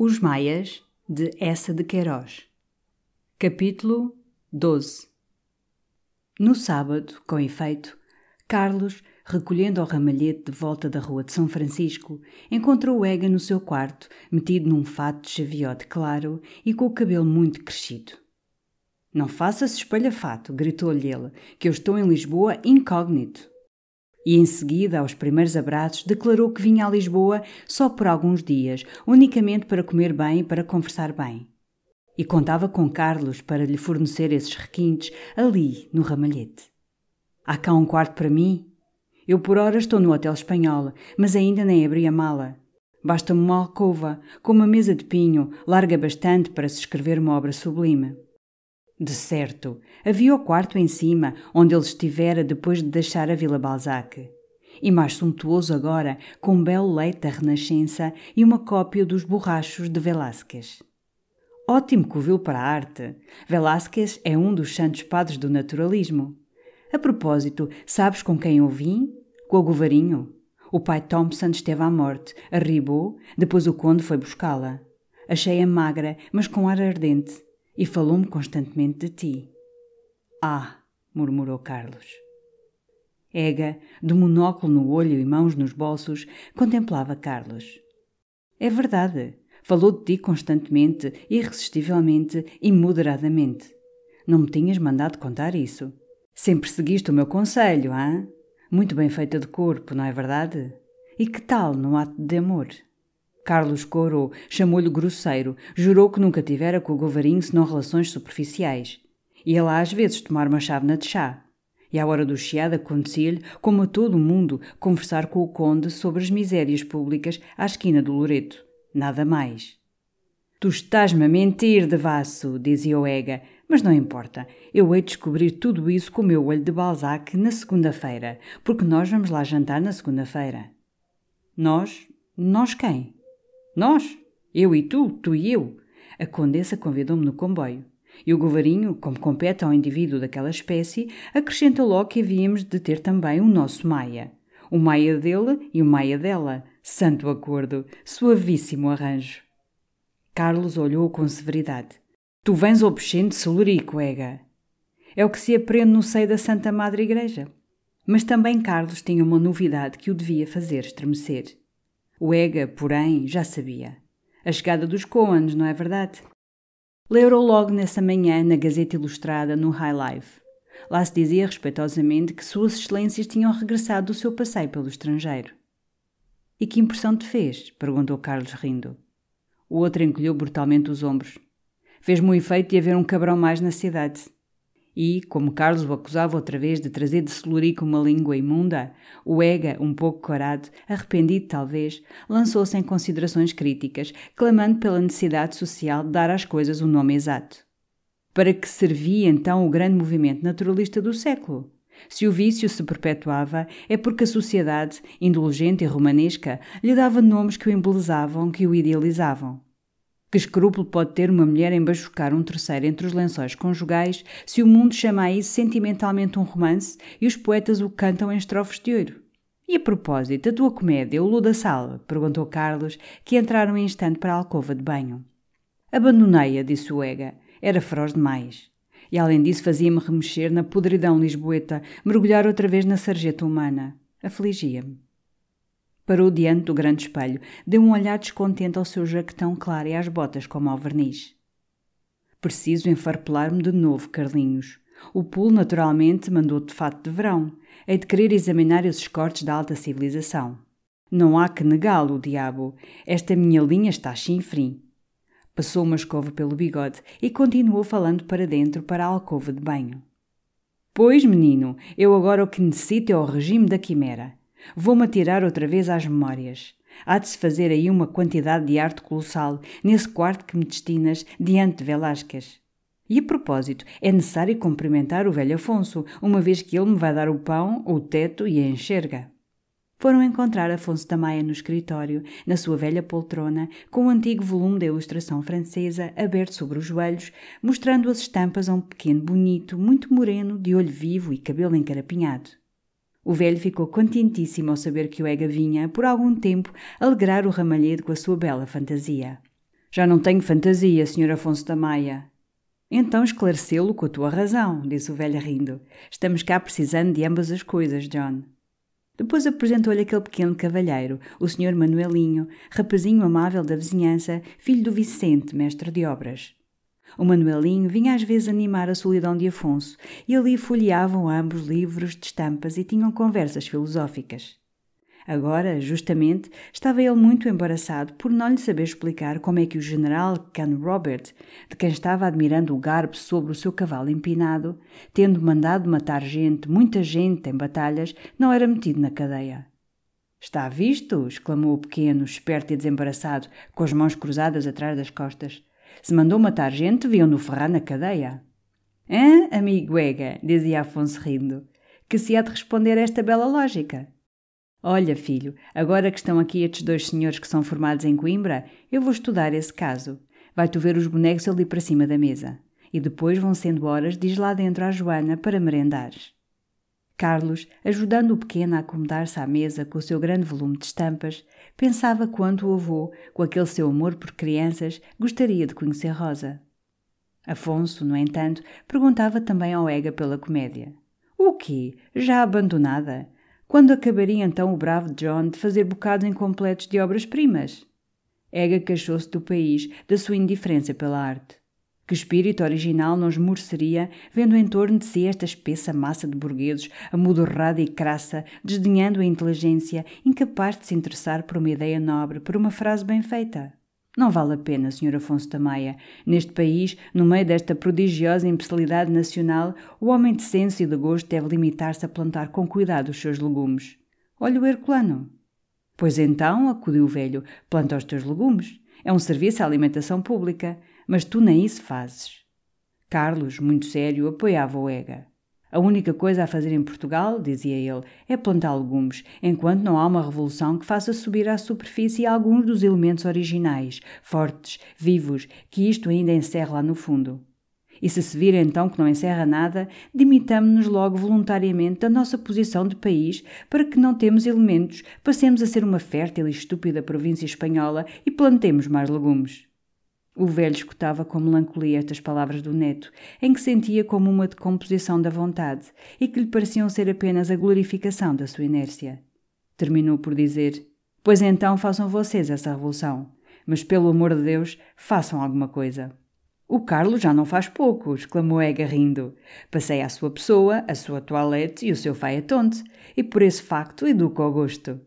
Os Maias, de Essa de Queiroz. Capítulo 12 No sábado, com efeito, Carlos, recolhendo ao ramalhete de volta da rua de São Francisco, encontrou Ega no seu quarto, metido num fato de chaviote claro e com o cabelo muito crescido. Não faça-se espalhafato, gritou-lhe ele, que eu estou em Lisboa incógnito. E em seguida, aos primeiros abraços, declarou que vinha a Lisboa só por alguns dias, unicamente para comer bem e para conversar bem. E contava com Carlos para lhe fornecer esses requintes ali, no ramalhete. Há cá um quarto para mim? Eu por ora estou no Hotel Espanhol, mas ainda nem abri a mala. Basta-me uma alcova, com uma mesa de pinho, larga bastante para se escrever uma obra sublime. De certo, havia o quarto em cima, onde ele estivera depois de deixar a Vila Balzac. E mais suntuoso agora, com um belo leite da Renascença e uma cópia dos borrachos de Velázquez. Ótimo covil para a arte! Velázquez é um dos santos padres do naturalismo. A propósito, sabes com quem eu vim? Com o Govarinho. O pai Thompson esteve à morte, arribou, depois o conde foi buscá-la. Achei-a magra, mas com ar ardente e falou-me constantemente de ti. Ah, murmurou Carlos. Ega, de monóculo no olho e mãos nos bolsos, contemplava Carlos. É verdade, falou de ti constantemente, irresistivelmente e moderadamente. Não me tinhas mandado contar isso. Sempre seguiste o meu conselho, hã? Muito bem feita de corpo, não é verdade? E que tal no ato de amor? Carlos Coro chamou-lhe grosseiro, jurou que nunca tivera com o Govarinho senão relações superficiais. Ia lá às vezes tomar uma chávena de chá. E à hora do chiado acontecia-lhe, como a todo o mundo, conversar com o conde sobre as misérias públicas à esquina do Loreto. Nada mais. Tu estás-me a mentir, devasso, dizia Oega, mas não importa. Eu hei de descobrir tudo isso com o meu olho de Balzac na segunda-feira, porque nós vamos lá jantar na segunda-feira. Nós? Nós quem? Nós? Eu e tu? Tu e eu? A condessa convidou-me no comboio. E o govarinho, como compete ao indivíduo daquela espécie, acrescentou logo que havíamos de ter também o nosso Maia. O Maia dele e o Maia dela. Santo acordo. Suavíssimo arranjo. Carlos olhou com severidade. Tu vens obsceno de solurico, ega. É o que se aprende no seio da Santa Madre Igreja. Mas também Carlos tinha uma novidade que o devia fazer estremecer. O Ega, porém, já sabia. A chegada dos Coans, não é verdade? Leram logo nessa manhã na Gazeta Ilustrada, no High Life. Lá se dizia respeitosamente que Suas Excelências tinham regressado do seu passeio pelo estrangeiro. E que impressão te fez? perguntou Carlos rindo. O outro encolheu brutalmente os ombros. Fez-me o efeito de haver um cabrão mais na cidade e, como Carlos o acusava outra vez de trazer de Celurico uma língua imunda, o Ega, um pouco corado, arrependido talvez, lançou-se em considerações críticas, clamando pela necessidade social de dar às coisas o um nome exato. Para que servia então o grande movimento naturalista do século? Se o vício se perpetuava, é porque a sociedade, indulgente e romanesca, lhe dava nomes que o embelezavam, que o idealizavam. Que escrúpulo pode ter uma mulher em bajucar um terceiro entre os lençóis conjugais se o mundo chama a isso sentimentalmente um romance e os poetas o cantam em estrofes de ouro? E a propósito, a tua comédia, O Lu da Salva? perguntou Carlos, que entraram um instante para a alcova de banho. Abandonei-a, disse o Ega. Era feroz demais. E além disso, fazia-me remexer na podridão lisboeta, mergulhar outra vez na sarjeta humana. Afligia-me. Parou diante do grande espelho, deu um olhar descontente ao seu jaquetão claro e às botas como ao verniz. Preciso enfarpelar-me de novo, Carlinhos. O pulo, naturalmente, mandou de fato de verão. Hei de querer examinar os escortes da alta civilização. Não há que negá-lo, diabo. Esta minha linha está chinfrim. Passou uma escova pelo bigode e continuou falando para dentro para a alcova de banho. Pois, menino, eu agora o que necessito é o regime da quimera. Vou-me atirar outra vez às memórias. Há de se fazer aí uma quantidade de arte colossal nesse quarto que me destinas diante de Velasquez. E a propósito, é necessário cumprimentar o velho Afonso, uma vez que ele me vai dar o pão, o teto e a enxerga. Foram encontrar Afonso da Maia no escritório, na sua velha poltrona, com o antigo volume da ilustração francesa aberto sobre os joelhos, mostrando as estampas a um pequeno bonito, muito moreno, de olho vivo e cabelo encarapinhado. O velho ficou contentíssimo ao saber que o Ega vinha, por algum tempo, alegrar o ramalhedo com a sua bela fantasia. Já não tenho fantasia, Sr. Afonso da Maia. Então esclarecê-lo com a tua razão, disse o velho rindo. Estamos cá precisando de ambas as coisas, John. Depois apresentou-lhe aquele pequeno cavalheiro, o Sr. Manuelinho, rapazinho amável da vizinhança, filho do Vicente, mestre de obras. O Manuelinho vinha às vezes animar a solidão de Afonso e ali folheavam ambos livros de estampas e tinham conversas filosóficas. Agora, justamente, estava ele muito embaraçado por não lhe saber explicar como é que o general Can Robert, de quem estava admirando o garbo sobre o seu cavalo empinado, tendo mandado matar gente, muita gente, em batalhas, não era metido na cadeia. Está visto? exclamou o pequeno, esperto e desembaraçado, com as mãos cruzadas atrás das costas. Se mandou matar gente, viam-no ferrar na cadeia. Hã, Ega? dizia Afonso rindo. Que se há de responder a esta bela lógica? Olha, filho, agora que estão aqui estes dois senhores que são formados em Coimbra, eu vou estudar esse caso. Vai-tu ver os bonecos ali para cima da mesa. E depois vão sendo horas, diz lá dentro à Joana para merendares. Carlos, ajudando o pequeno a acomodar-se à mesa com o seu grande volume de estampas, Pensava quanto o avô, com aquele seu amor por crianças, gostaria de conhecer Rosa. Afonso, no entanto, perguntava também ao Ega pela comédia. O quê? Já abandonada? Quando acabaria então o bravo John de fazer bocados incompletos de obras-primas? Ega queixou-se do país, da sua indiferença pela arte. Que espírito original não esmoreceria vendo em torno de si esta espessa massa de burgueses, amodorrada e crassa, desdenhando a inteligência, incapaz de se interessar por uma ideia nobre, por uma frase bem feita? Não vale a pena, Sr. Afonso Tamaia. Neste país, no meio desta prodigiosa imbecilidade nacional, o homem de senso e de gosto deve limitar-se a plantar com cuidado os seus legumes. Olha o Herculano. Pois então, acudiu o velho, planta os teus legumes. É um serviço à alimentação pública mas tu nem isso fazes. Carlos, muito sério, apoiava o EGA. A única coisa a fazer em Portugal, dizia ele, é plantar legumes, enquanto não há uma revolução que faça subir à superfície alguns dos elementos originais, fortes, vivos, que isto ainda encerra lá no fundo. E se se vir então que não encerra nada, dimitamos-nos logo voluntariamente da nossa posição de país para que não temos elementos, passemos a ser uma fértil e estúpida província espanhola e plantemos mais legumes. O velho escutava com melancolia estas palavras do neto, em que sentia como uma decomposição da vontade e que lhe pareciam ser apenas a glorificação da sua inércia. Terminou por dizer: Pois então façam vocês essa revolução, mas pelo amor de Deus, façam alguma coisa. O Carlos já não faz pouco, exclamou Ega rindo. Passei à sua pessoa, a sua toilette e o seu faia tonte, e por esse facto educo o gosto.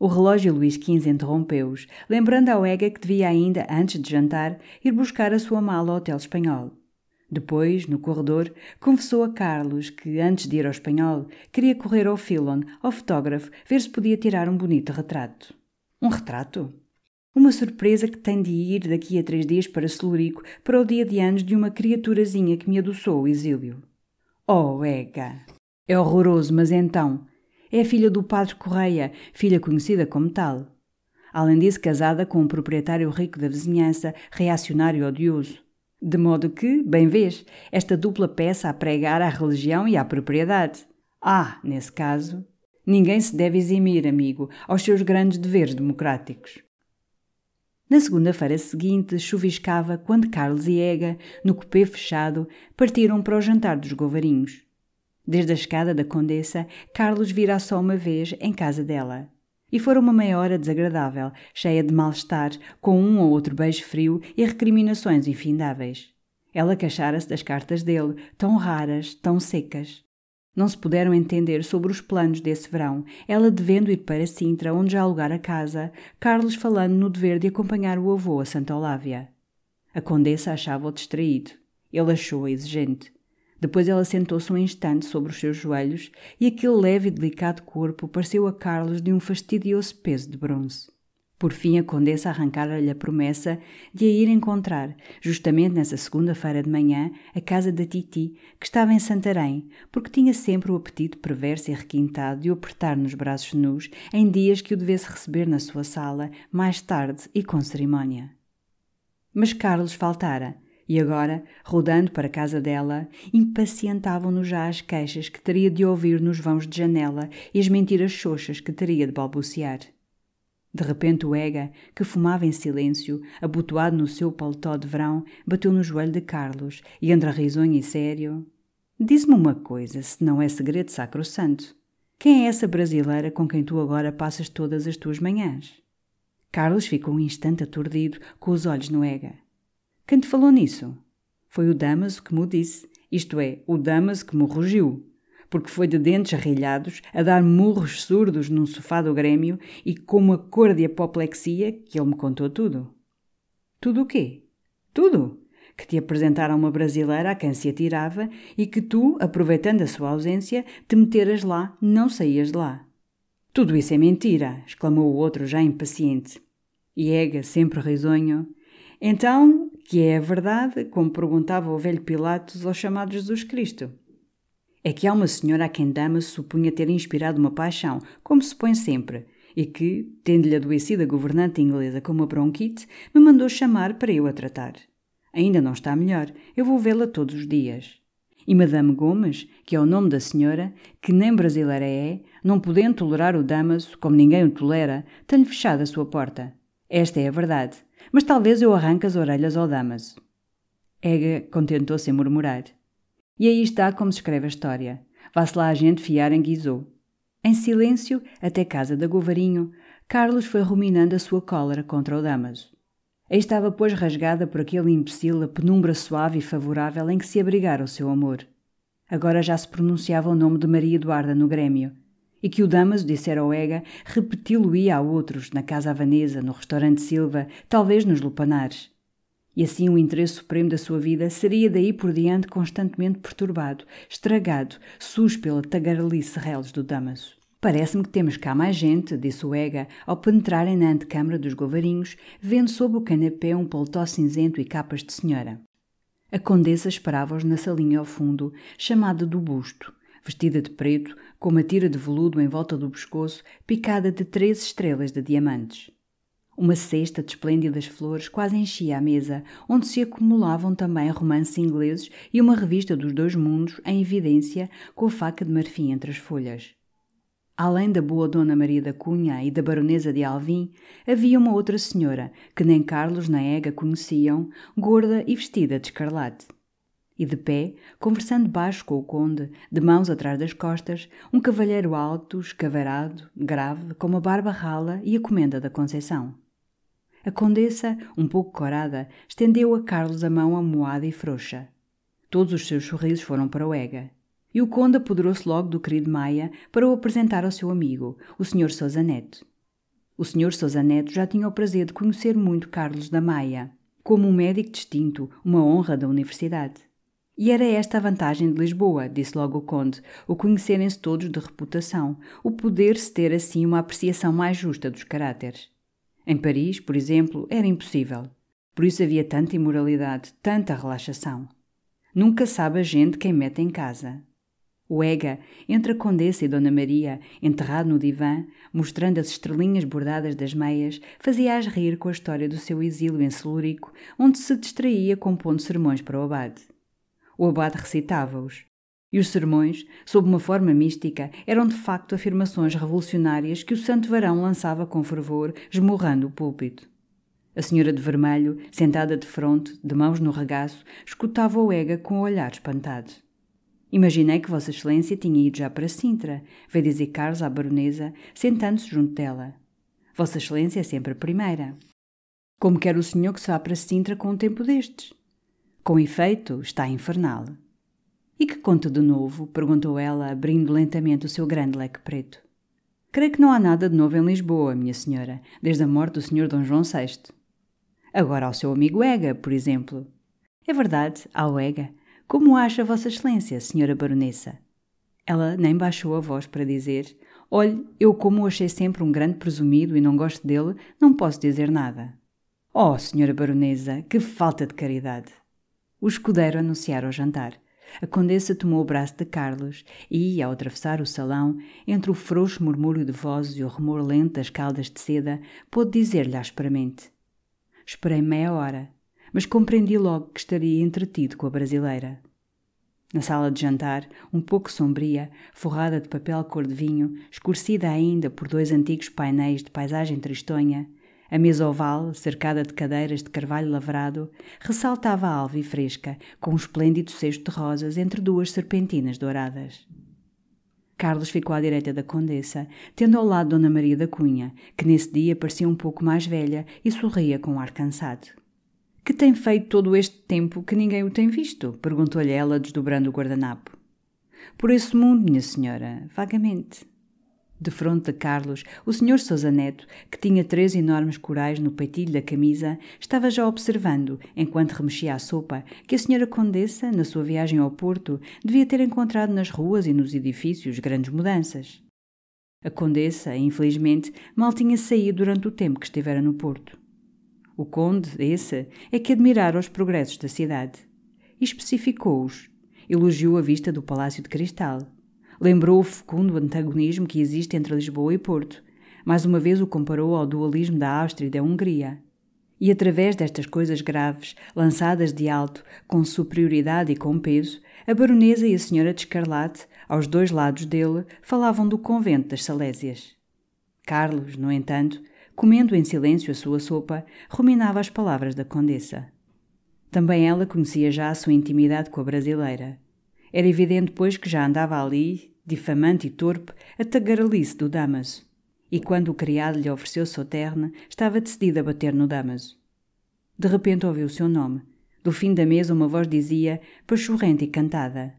O relógio Luís XV interrompeu-os, lembrando ao Ega que devia ainda, antes de jantar, ir buscar a sua mala ao hotel espanhol. Depois, no corredor, confessou a Carlos que, antes de ir ao espanhol, queria correr ao Filon, ao fotógrafo, ver se podia tirar um bonito retrato. Um retrato? Uma surpresa que tem de ir daqui a três dias para Celurico para o dia de anos de uma criaturazinha que me adoçou o exílio. Oh, Ega! É horroroso, mas então, é filha do padre Correia, filha conhecida como tal. Além disso, casada com um proprietário rico da vizinhança, reacionário odioso. De modo que, bem vês, esta dupla peça a pregar à religião e à propriedade. Ah, nesse caso, ninguém se deve eximir, amigo, aos seus grandes deveres democráticos. Na segunda-feira seguinte, chuviscava quando Carlos e Ega, no cupê fechado, partiram para o jantar dos Govarinhos. Desde a escada da Condessa, Carlos virá só uma vez em casa dela. E fora uma meia hora desagradável, cheia de mal-estar, com um ou outro beijo frio e recriminações infindáveis. Ela queixara-se das cartas dele, tão raras, tão secas. Não se puderam entender sobre os planos desse verão, ela devendo ir para Sintra, onde já alugar a casa, Carlos falando no dever de acompanhar o avô a Santa Olávia. A condessa achava-o distraído. Ele achou-a exigente. Depois ela sentou-se um instante sobre os seus joelhos e aquele leve e delicado corpo pareceu a Carlos de um fastidioso peso de bronze. Por fim, a condessa arrancara-lhe a promessa de a ir encontrar, justamente nessa segunda-feira de manhã, a casa da Titi, que estava em Santarém, porque tinha sempre o apetite perverso e requintado de o apertar nos braços nus em dias que o devesse receber na sua sala, mais tarde e com cerimónia. Mas Carlos faltara. E agora, rodando para a casa dela, impacientavam-no já as queixas que teria de ouvir nos vãos de janela e as mentiras xoxas que teria de balbuciar. De repente o Ega, que fumava em silêncio, abotoado no seu paletó de verão, bateu no joelho de Carlos e, entre risonho e sério, Diz-me uma coisa, se não é segredo sacrosanto. Quem é essa brasileira com quem tu agora passas todas as tuas manhãs? Carlos ficou um instante aturdido, com os olhos no Ega. Quem te falou nisso? Foi o Damaso que me disse, isto é, o Damaso que me rugiu, porque foi de dentes arrilhados a dar murros surdos num sofá do Grêmio e com uma cor de apoplexia que ele me contou tudo. Tudo o quê? Tudo! Que te apresentaram uma brasileira a quem se atirava e que tu, aproveitando a sua ausência, te meteras lá, não saías de lá. Tudo isso é mentira! exclamou o outro já impaciente. E Ega, sempre risonho. Então, que é a verdade, como perguntava o velho Pilatos ao chamado Jesus Cristo. É que há uma senhora a quem Damas supunha ter inspirado uma paixão, como se põe sempre, e que, tendo-lhe adoecido a governante inglesa com uma bronquite, me mandou chamar para eu a tratar. Ainda não está melhor, eu vou vê-la todos os dias. E Madame Gomes, que é o nome da senhora, que nem brasileira é, não podendo tolerar o Damaso, como ninguém o tolera, tem-lhe fechado a sua porta. Esta é a verdade mas talvez eu arranque as orelhas ao Damaso. Ega contentou-se em murmurar. E aí está como se escreve a história. Vá-se lá a gente fiar em Guizou. Em silêncio, até casa da Govarinho, Carlos foi ruminando a sua cólera contra o Damaso. Aí estava, pois, rasgada por aquele imbecil a penumbra suave e favorável em que se abrigara o seu amor. Agora já se pronunciava o nome de Maria Eduarda no Grêmio, e que o Damaso dissera ao Ega repeti-lo-ia a outros, na Casa Havanesa, no restaurante Silva, talvez nos Lupanares. E assim o interesse supremo da sua vida seria daí por diante constantemente perturbado, estragado, sus pela tagarelice reles do Damaso. Parece-me que temos cá mais gente, disse o Ega, ao penetrarem na antecâmara dos Govarinhos, vendo sob o canapé um paletó cinzento e capas de senhora. A condessa esperava-os na salinha ao fundo, chamada do busto, vestida de preto, com uma tira de veludo em volta do pescoço picada de três estrelas de diamantes. Uma cesta de esplêndidas flores quase enchia a mesa, onde se acumulavam também romances ingleses e uma revista dos dois mundos em evidência com a faca de marfim entre as folhas. Além da boa Dona Maria da Cunha e da Baronesa de Alvim, havia uma outra senhora que nem Carlos nem Ega conheciam, gorda e vestida de escarlate. E de pé, conversando baixo com o conde, de mãos atrás das costas, um cavalheiro alto, escavarado, grave, com uma barba rala e a comenda da Conceição. A condessa, um pouco corada, estendeu a Carlos a mão amuada e frouxa. Todos os seus sorrisos foram para o Ega. E o conde apoderou-se logo do querido Maia para o apresentar ao seu amigo, o Sr. Sousa Neto. O Sr. Sousa Neto já tinha o prazer de conhecer muito Carlos da Maia, como um médico distinto, uma honra da universidade. E era esta a vantagem de Lisboa, disse logo o Conde, o conhecerem-se todos de reputação, o poder-se ter assim uma apreciação mais justa dos caráteres. Em Paris, por exemplo, era impossível. Por isso havia tanta imoralidade, tanta relaxação. Nunca sabe a gente quem mete em casa. O Ega, entre a Condessa e Dona Maria, enterrado no divã, mostrando as estrelinhas bordadas das meias, fazia-as rir com a história do seu exílio em Celurico, onde se distraía compondo sermões para o abade. O abade recitava-os. E os sermões, sob uma forma mística, eram de facto afirmações revolucionárias que o santo varão lançava com fervor, esmurrando o púlpito. A senhora de vermelho, sentada de fronte, de mãos no regaço, escutava o ega com o olhar espantado. Imaginei que Vossa Excelência tinha ido já para Sintra, veio dizer Carlos à baronesa, sentando-se junto dela. Vossa Excelência é sempre a primeira. Como quer o senhor que se vá para Sintra com um tempo destes? Com efeito, está infernal. E que conta de novo? perguntou ela, abrindo lentamente o seu grande leque preto. Creio que não há nada de novo em Lisboa, minha senhora, desde a morte do senhor Dom João VI. Agora ao seu amigo Ega, por exemplo. É verdade, ao Ega. Como acha Vossa Excelência, senhora baronessa? Ela nem baixou a voz para dizer: Olhe, eu, como o achei sempre um grande presumido e não gosto dele, não posso dizer nada. Oh, senhora baronesa, que falta de caridade! O escudeiro anunciara o jantar. A condessa tomou o braço de Carlos e, ao atravessar o salão, entre o frouxo murmúrio de vozes e o rumor lento das caldas de seda, pôde dizer-lhe asperamente: Esperei meia hora, mas compreendi logo que estaria entretido com a brasileira. Na sala de jantar, um pouco sombria, forrada de papel cor de vinho, escurecida ainda por dois antigos painéis de paisagem tristonha, a mesa oval, cercada de cadeiras de carvalho lavrado, ressaltava alva e fresca, com um esplêndido cesto de rosas entre duas serpentinas douradas. Carlos ficou à direita da Condessa, tendo ao lado Dona Maria da Cunha, que nesse dia parecia um pouco mais velha e sorria com um ar cansado. Que tem feito todo este tempo que ninguém o tem visto? perguntou-lhe ela, desdobrando o guardanapo. Por esse mundo, minha senhora, vagamente. De fronte de Carlos, o Sr. Sousa Neto, que tinha três enormes corais no peitilho da camisa, estava já observando, enquanto remexia a sopa, que a Sra. Condessa, na sua viagem ao Porto, devia ter encontrado nas ruas e nos edifícios grandes mudanças. A Condessa, infelizmente, mal tinha saído durante o tempo que estivera no Porto. O Conde, esse, é que admirara os progressos da cidade. E especificou-os. Elogiou a vista do Palácio de Cristal Lembrou o fecundo antagonismo que existe entre Lisboa e Porto. Mais uma vez o comparou ao dualismo da Áustria e da Hungria. E através destas coisas graves, lançadas de alto, com superioridade e com peso, a baronesa e a senhora de Escarlate, aos dois lados dele, falavam do convento das Salésias. Carlos, no entanto, comendo em silêncio a sua sopa, ruminava as palavras da condessa. Também ela conhecia já a sua intimidade com a brasileira. Era evidente, pois, que já andava ali, difamante e torpe, a tagarelice do Damaso. E quando o criado lhe ofereceu terna, estava decidido a bater no Damaso. De repente ouviu o seu nome. Do fim da mesa uma voz dizia, pachorrente e cantada.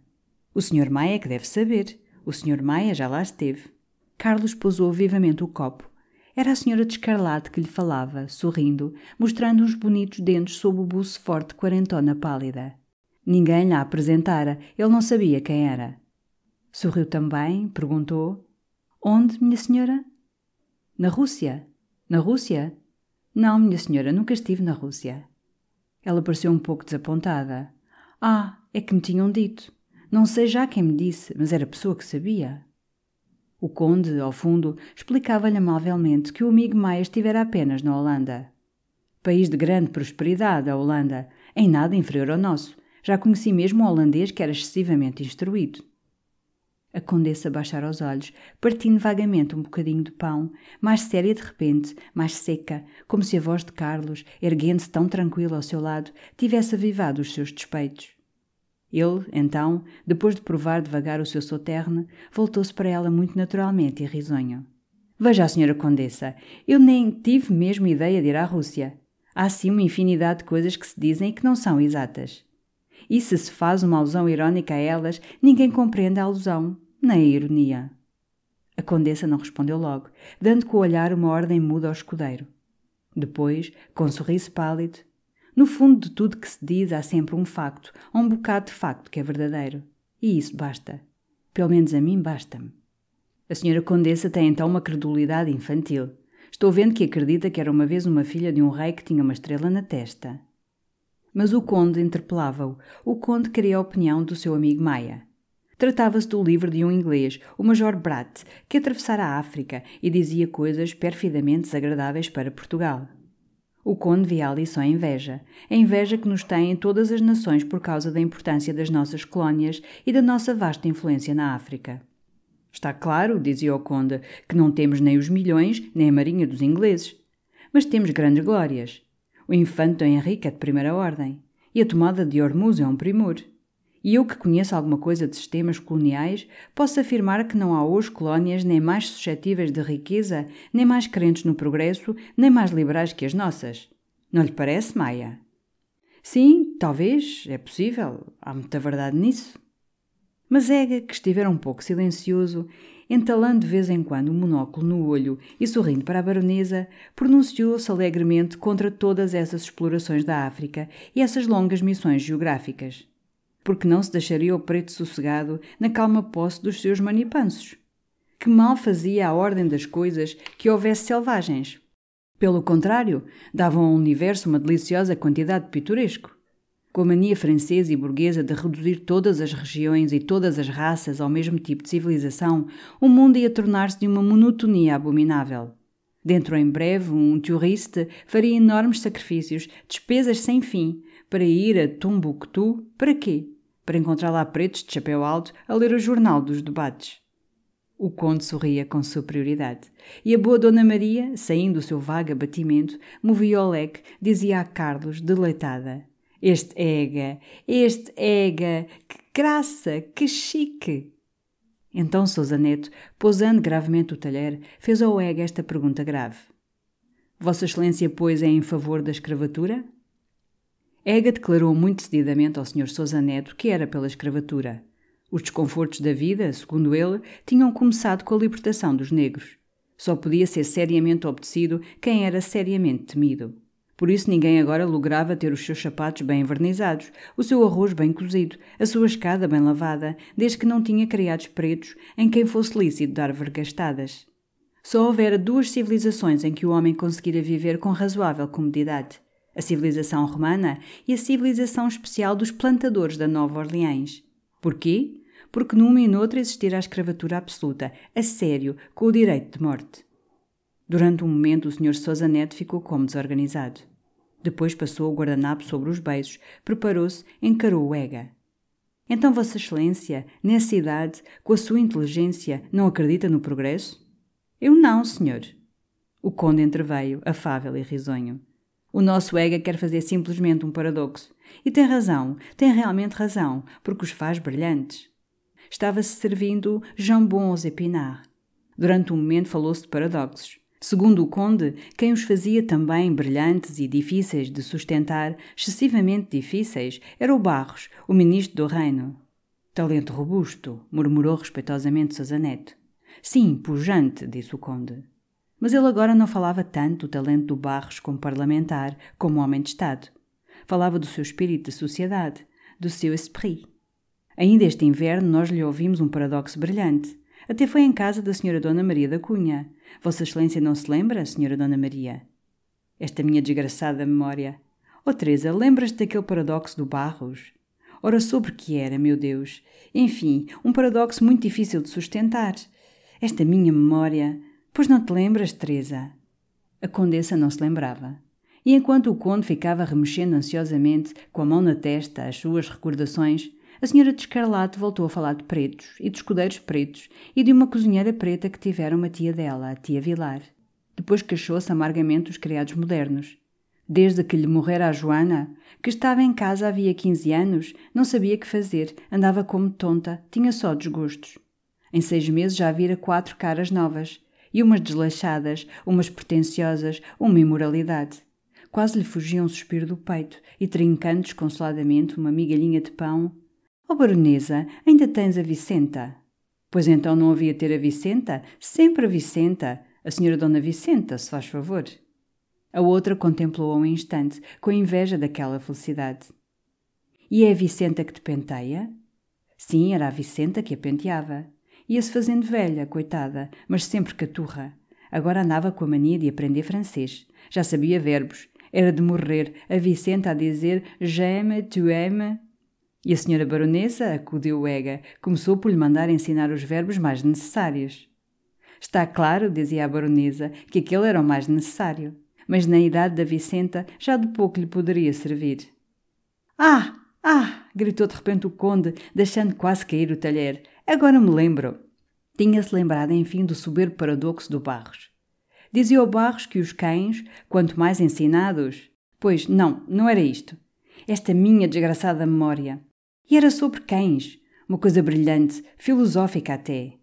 O Sr. Maia é que deve saber. O Sr. Maia já lá esteve. Carlos pousou vivamente o copo. Era a senhora de escarlate que lhe falava, sorrindo, mostrando uns bonitos dentes sob o buço forte quarentona pálida. Ninguém lhe a apresentara, ele não sabia quem era. Sorriu também, perguntou: Onde, minha senhora? Na Rússia. Na Rússia? Não, minha senhora, nunca estive na Rússia. Ela pareceu um pouco desapontada. Ah, é que me tinham dito. Não sei já quem me disse, mas era pessoa que sabia. O conde, ao fundo, explicava-lhe amavelmente que o amigo Maia estivera apenas na Holanda. País de grande prosperidade, a Holanda, em nada inferior ao nosso, já conheci mesmo um holandês que era excessivamente instruído. A condessa baixara os olhos, partindo vagamente um bocadinho de pão, mais séria de repente, mais seca, como se a voz de Carlos, erguendo-se tão tranquila ao seu lado, tivesse avivado os seus despeitos. Ele, então, depois de provar devagar o seu soterne, voltou-se para ela muito naturalmente e risonho. Veja, senhora condessa, eu nem tive mesmo ideia de ir à Rússia. Há sim uma infinidade de coisas que se dizem e que não são exatas. E se se faz uma alusão irónica a elas, ninguém compreende a alusão, nem a ironia. A condessa não respondeu logo, dando com o olhar uma ordem muda ao escudeiro. Depois, com um sorriso pálido, no fundo de tudo que se diz há sempre um facto, um bocado de facto que é verdadeiro. E isso basta. Pelo menos a mim basta-me. A senhora condessa tem então uma credulidade infantil. Estou vendo que acredita que era uma vez uma filha de um rei que tinha uma estrela na testa. Mas o conde interpelava-o. O conde queria a opinião do seu amigo Maia. Tratava-se do livro de um inglês, o Major Bratt, que atravessara a África e dizia coisas perfidamente desagradáveis para Portugal. O conde via ali só a inveja, a inveja que nos têm todas as nações por causa da importância das nossas colónias e da nossa vasta influência na África. Está claro, dizia o conde, que não temos nem os milhões, nem a marinha dos ingleses, mas temos grandes glórias. O infanto Henrique é de primeira ordem, e a tomada de Hormuz é um primor. E eu que conheço alguma coisa de sistemas coloniais, posso afirmar que não há hoje colónias nem mais suscetíveis de riqueza, nem mais crentes no progresso, nem mais liberais que as nossas. Não lhe parece, Maia? Sim, talvez, é possível, há muita verdade nisso. Mas Ega, é que estivera um pouco silencioso, entalando de vez em quando o um monóculo no olho e sorrindo para a baronesa, pronunciou-se alegremente contra todas essas explorações da África e essas longas missões geográficas. Porque não se deixaria o preto sossegado na calma posse dos seus manipansos? Que mal fazia a ordem das coisas que houvesse selvagens? Pelo contrário, davam ao universo uma deliciosa quantidade de pitoresco com a mania francesa e burguesa de reduzir todas as regiões e todas as raças ao mesmo tipo de civilização, o mundo ia tornar-se de uma monotonia abominável. Dentro em breve, um touriste faria enormes sacrifícios, despesas sem fim, para ir a Tumbuctu. para quê? Para encontrar lá pretos de chapéu alto a ler o jornal dos debates. O conde sorria com superioridade. E a boa Dona Maria, saindo do seu vago abatimento, movia o leque, dizia a Carlos, deleitada: este ega, este ega, que graça, que chique! Então Sousa Neto, pousando gravemente o talher, fez ao ega esta pergunta grave. Vossa Excelência, pois, é em favor da escravatura? Ega declarou muito decididamente ao Sr. Sousa Neto que era pela escravatura. Os desconfortos da vida, segundo ele, tinham começado com a libertação dos negros. Só podia ser seriamente obtecido quem era seriamente temido. Por isso ninguém agora lograva ter os seus sapatos bem envernizados, o seu arroz bem cozido, a sua escada bem lavada, desde que não tinha criados pretos em quem fosse lícito dar vergastadas. Só houvera duas civilizações em que o homem conseguira viver com razoável comodidade: a civilização romana e a civilização especial dos plantadores da Nova Orleans. Porquê? Porque numa e noutra existira a escravatura absoluta, a sério, com o direito de morte. Durante um momento, o Sr. Sousa Neto ficou como desorganizado. Depois passou o guardanapo sobre os beiços, preparou-se, encarou o Ega. Então, Vossa Excelência, nessa idade, com a sua inteligência, não acredita no progresso? Eu não, senhor. O conde entreveio, afável e risonho. O nosso Ega quer fazer simplesmente um paradoxo. E tem razão, tem realmente razão, porque os faz brilhantes. Estava-se servindo jambons épinards. Durante um momento falou-se de paradoxos. Segundo o conde, quem os fazia também brilhantes e difíceis de sustentar, excessivamente difíceis, era o Barros, o ministro do reino. Talento robusto, murmurou respeitosamente Sousaneto. Sim, pujante, disse o conde. Mas ele agora não falava tanto do talento do Barros como parlamentar, como homem de Estado. Falava do seu espírito de sociedade, do seu esprit. Ainda este inverno nós lhe ouvimos um paradoxo brilhante. Até foi em casa da senhora Dona Maria da Cunha. Vossa Excelência não se lembra, senhora Dona Maria? Esta minha desgraçada memória. Oh, Teresa, lembras-te daquele paradoxo do Barros? Ora, sobre que era, meu Deus? Enfim, um paradoxo muito difícil de sustentar. Esta minha memória. Pois não te lembras, Teresa? A condessa não se lembrava. E enquanto o conde ficava remexendo ansiosamente, com a mão na testa, as suas recordações, a senhora de escarlate voltou a falar de pretos e de escudeiros pretos e de uma cozinheira preta que tivera uma tia dela, a tia Vilar. Depois queixou-se amargamente dos criados modernos. Desde que lhe morrera a Joana, que estava em casa havia quinze anos, não sabia que fazer, andava como tonta, tinha só desgostos. Em seis meses já vira quatro caras novas, e umas desleixadas, umas pretenciosas, uma imoralidade. Quase lhe fugia um suspiro do peito, e trincando desconsoladamente uma migalhinha de pão, Ó oh, baronesa, ainda tens a Vicenta? Pois então não havia ter a Vicenta? Sempre a Vicenta. A senhora Dona Vicenta, se faz favor. A outra contemplou-a um instante, com inveja daquela felicidade. E é a Vicenta que te penteia? Sim, era a Vicenta que a penteava. Ia-se fazendo velha, coitada, mas sempre caturra. Agora andava com a mania de aprender francês. Já sabia verbos. Era de morrer, a Vicenta a dizer «j'aime, tu aimes», e a senhora baronesa, acudiu Ega, começou por lhe mandar ensinar os verbos mais necessários. Está claro, dizia a baronesa, que aquele era o mais necessário, mas na idade da Vicenta já de pouco lhe poderia servir. Ah! Ah! gritou de repente o conde, deixando quase cair o talher. Agora me lembro. Tinha-se lembrado, enfim, do soberbo paradoxo do Barros. Dizia o Barros que os cães, quanto mais ensinados. Pois não, não era isto esta minha desgraçada memória. E era sobre cães, uma coisa brilhante, filosófica até.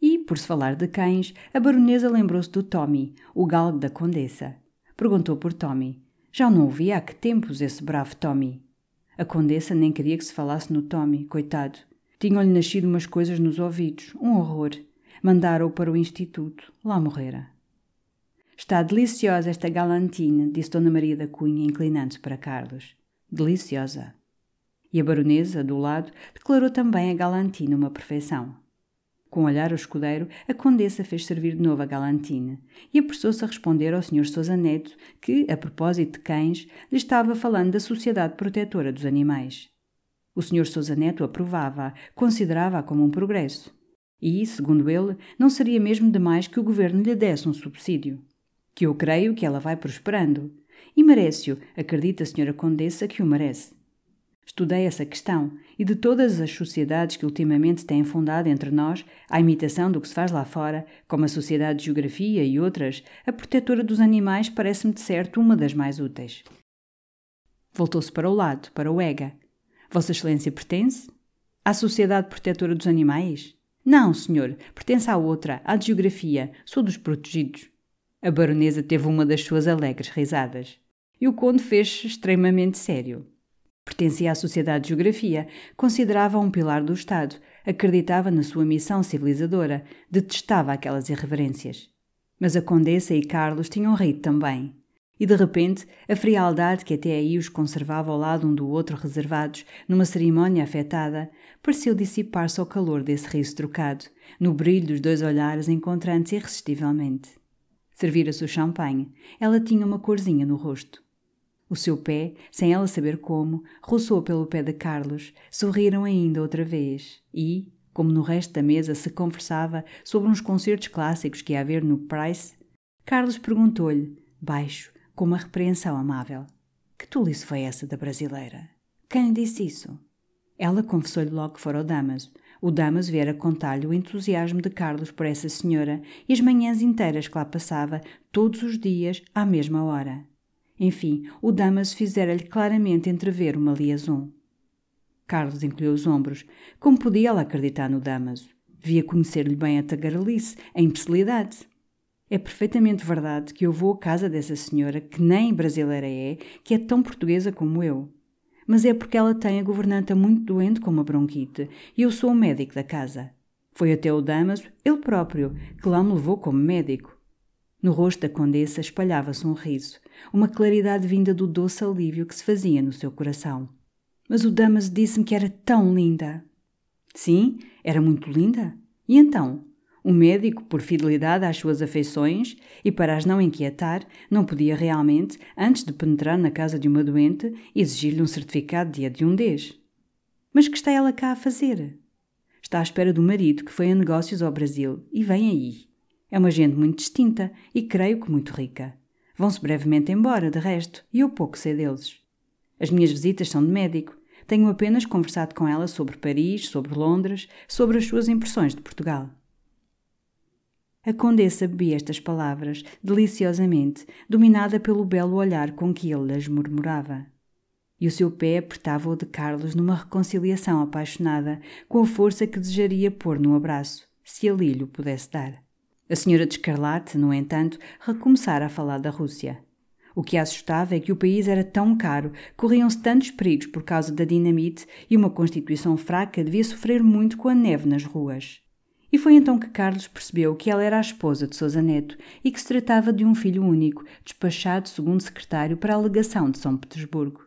E, por se falar de cães, a baronesa lembrou-se do Tommy, o galgo da condessa. Perguntou por Tommy. Já não ouvia há que tempos esse bravo Tommy. A condessa nem queria que se falasse no Tommy, coitado. Tinham-lhe nascido umas coisas nos ouvidos, um horror. Mandaram-o para o instituto, lá morrera. Está deliciosa esta galantina, disse Dona Maria da Cunha, inclinando-se para Carlos. Deliciosa. E a baronesa, do lado, declarou também a galantina uma perfeição. Com um olhar o escudeiro, a condessa fez servir de novo a galantina e apressou-se a responder ao Sr. Sousa Neto que, a propósito de cães, lhe estava falando da Sociedade Protetora dos Animais. O Sr. Sousa Neto aprovava, considerava-a como um progresso. E, segundo ele, não seria mesmo demais que o governo lhe desse um subsídio que eu creio que ela vai prosperando. E merece-o, acredita a senhora Condessa que o merece. Estudei essa questão e de todas as sociedades que ultimamente têm fundado entre nós, à imitação do que se faz lá fora, como a Sociedade de Geografia e outras, a protetora dos animais parece-me de certo uma das mais úteis. Voltou-se para o lado, para o EGA. Vossa Excelência pertence? À Sociedade Protetora dos Animais? Não, senhor, pertence à outra, à de Geografia, sou dos protegidos. A baronesa teve uma das suas alegres risadas. E o conde fez extremamente sério. Pertencia à Sociedade de Geografia, considerava um pilar do Estado, acreditava na sua missão civilizadora, detestava aquelas irreverências. Mas a Condessa e Carlos tinham rido também. E de repente, a frialdade que até aí os conservava ao lado um do outro reservados, numa cerimónia afetada, pareceu dissipar-se ao calor desse riso trocado, no brilho dos dois olhares encontrantes irresistivelmente. Servira-se o champanhe. Ela tinha uma corzinha no rosto. O seu pé, sem ela saber como, roçou pelo pé de Carlos, sorriram ainda outra vez e, como no resto da mesa se conversava sobre uns concertos clássicos que ia haver no Price, Carlos perguntou-lhe, baixo, com uma repreensão amável: Que tolice foi essa da brasileira? Quem lhe disse isso? Ela confessou-lhe logo que fora o Damaso, o Damas viera contar-lhe o entusiasmo de Carlos por essa senhora e as manhãs inteiras que lá passava, todos os dias, à mesma hora. Enfim, o Damas fizera-lhe claramente entrever uma liaison. Carlos encolheu os ombros. Como podia ela acreditar no Damaso? Via conhecer-lhe bem a tagarelice, a imbecilidade. É perfeitamente verdade que eu vou à casa dessa senhora, que nem brasileira é, que é tão portuguesa como eu mas é porque ela tem a governanta muito doente com uma bronquite e eu sou o médico da casa. Foi até o Damaso, ele próprio, que lá me levou como médico. No rosto da condessa espalhava-se um riso, uma claridade vinda do doce alívio que se fazia no seu coração. Mas o Damaso disse-me que era tão linda. Sim, era muito linda. E então? O médico, por fidelidade às suas afeições e para as não inquietar, não podia realmente, antes de penetrar na casa de uma doente, exigir-lhe um certificado de adiundez. Mas que está ela cá a fazer? Está à espera do marido que foi a negócios ao Brasil e vem aí. É uma gente muito distinta e creio que muito rica. Vão-se brevemente embora, de resto, e eu pouco sei deles. As minhas visitas são de médico. Tenho apenas conversado com ela sobre Paris, sobre Londres, sobre as suas impressões de Portugal. A condessa bebia estas palavras, deliciosamente, dominada pelo belo olhar com que ele as murmurava. E o seu pé apertava-o de Carlos numa reconciliação apaixonada, com a força que desejaria pôr no abraço, se ali lhe pudesse dar. A senhora de Escarlate, no entanto, recomeçara a falar da Rússia. O que a assustava é que o país era tão caro, corriam-se tantos perigos por causa da dinamite e uma constituição fraca devia sofrer muito com a neve nas ruas. E foi então que Carlos percebeu que ela era a esposa de Sousa Neto e que se tratava de um filho único, despachado segundo secretário para a legação de São Petersburgo.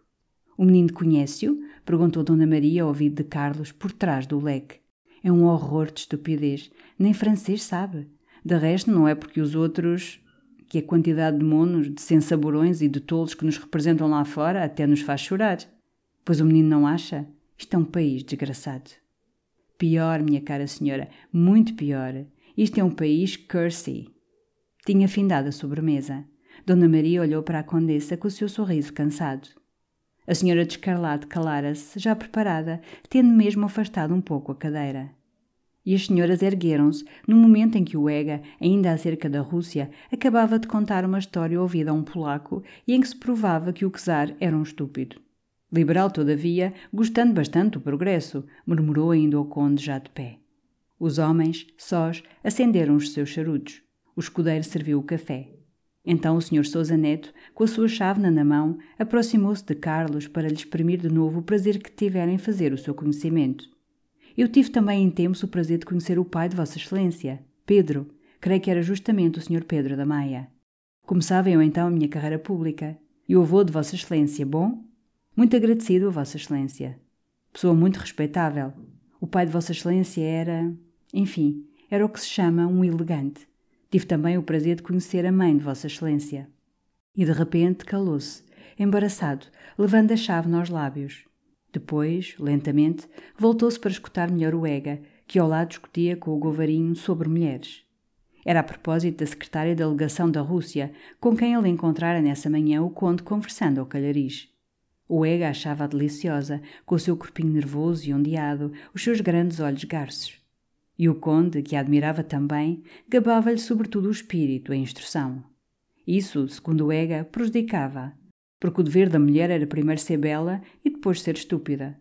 O menino conhece-o? perguntou Dona Maria ao ouvido de Carlos por trás do leque. É um horror de estupidez. Nem francês sabe. De resto, não é porque os outros. que a quantidade de monos, de sensaborões e de tolos que nos representam lá fora até nos faz chorar. Pois o menino não acha? Isto é um país desgraçado. Pior, minha cara senhora, muito pior. Isto é um país cursy. Tinha findado a sobremesa. Dona Maria olhou para a condessa com o seu sorriso cansado. A senhora de escarlate calara-se, já preparada, tendo mesmo afastado um pouco a cadeira. E as senhoras ergueram-se no momento em que o Ega, ainda acerca da Rússia, acabava de contar uma história ouvida a um polaco e em que se provava que o czar era um estúpido. Liberal, todavia, gostando bastante do progresso, murmurou ainda o conde já de pé. Os homens, sós, acenderam os seus charutos. O escudeiro serviu o café. Então o Sr. Sousa Neto, com a sua chávena na mão, aproximou-se de Carlos para lhe exprimir de novo o prazer que tiveram em fazer o seu conhecimento. Eu tive também em tempos o prazer de conhecer o pai de Vossa Excelência, Pedro. Creio que era justamente o Sr. Pedro da Maia. Começava eu então a minha carreira pública. E o avô de Vossa Excelência, bom, muito agradecido a Vossa Excelência. Pessoa muito respeitável. O pai de Vossa Excelência era. Enfim, era o que se chama um elegante. Tive também o prazer de conhecer a mãe de Vossa Excelência. E de repente calou-se, embaraçado, levando a chave nos lábios. Depois, lentamente, voltou-se para escutar melhor o Ega, que ao lado discutia com o Govarinho sobre mulheres. Era a propósito da secretária da legação da Rússia, com quem ele encontrara nessa manhã o conde conversando ao calhariz. O Ega achava-a deliciosa, com o seu corpinho nervoso e ondeado, os seus grandes olhos garços. E o conde, que a admirava também, gabava-lhe sobretudo o espírito, a instrução. Isso, segundo Ega, prejudicava, porque o dever da mulher era primeiro ser bela e depois ser estúpida.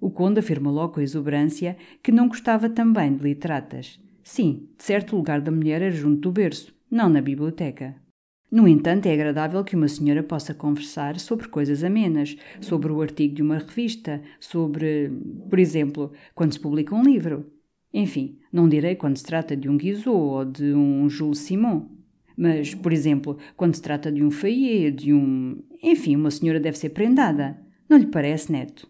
O conde afirmou logo com exuberância que não gostava também de literatas. Sim, certo lugar da mulher era junto do berço, não na biblioteca. No entanto, é agradável que uma senhora possa conversar sobre coisas amenas, sobre o artigo de uma revista, sobre, por exemplo, quando se publica um livro. Enfim, não direi quando se trata de um Guizot ou de um Jules Simon. Mas, por exemplo, quando se trata de um Fayet, de um. Enfim, uma senhora deve ser prendada. Não lhe parece, Neto?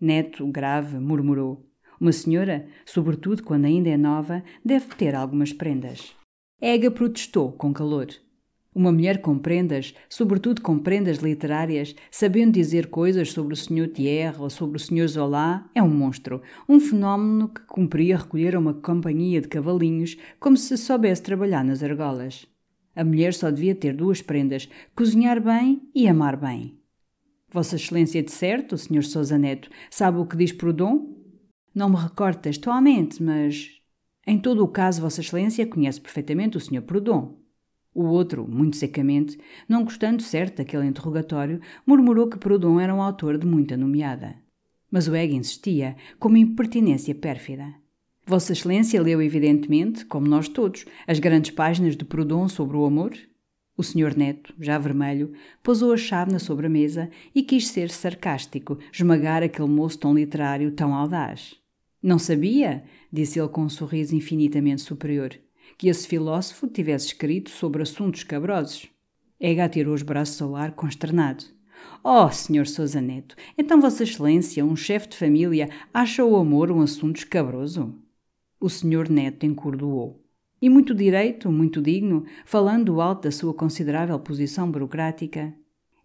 Neto, grave, murmurou. Uma senhora, sobretudo quando ainda é nova, deve ter algumas prendas. Ega protestou com calor. Uma mulher com prendas, sobretudo com prendas literárias, sabendo dizer coisas sobre o Sr. Thierry ou sobre o Sr. Zola, é um monstro. Um fenómeno que cumpria recolher a uma companhia de cavalinhos como se soubesse trabalhar nas argolas. A mulher só devia ter duas prendas: cozinhar bem e amar bem. Vossa Excelência, de certo, Sr. Sousa Neto, sabe o que diz Proudhon? Não me recordo textualmente, mas. Em todo o caso, Vossa Excelência conhece perfeitamente o Sr. Proudhon. O outro, muito secamente, não gostando certo daquele interrogatório, murmurou que Proudhon era um autor de muita nomeada. Mas o Egg insistia, com uma impertinência pérfida. Vossa Excelência leu, evidentemente, como nós todos, as grandes páginas de Proudhon sobre o amor? O senhor Neto, já vermelho, pousou a chávena sobre a mesa e quis ser sarcástico, esmagar aquele moço tão literário, tão audaz. Não sabia? disse ele com um sorriso infinitamente superior que esse filósofo tivesse escrito sobre assuntos cabrosos. Ega atirou os braços ao ar, consternado. Oh, Sr. Sousa Neto, então Vossa Excelência, um chefe de família, acha o amor um assunto escabroso? O Sr. Neto encordoou. E muito direito, muito digno, falando alto da sua considerável posição burocrática.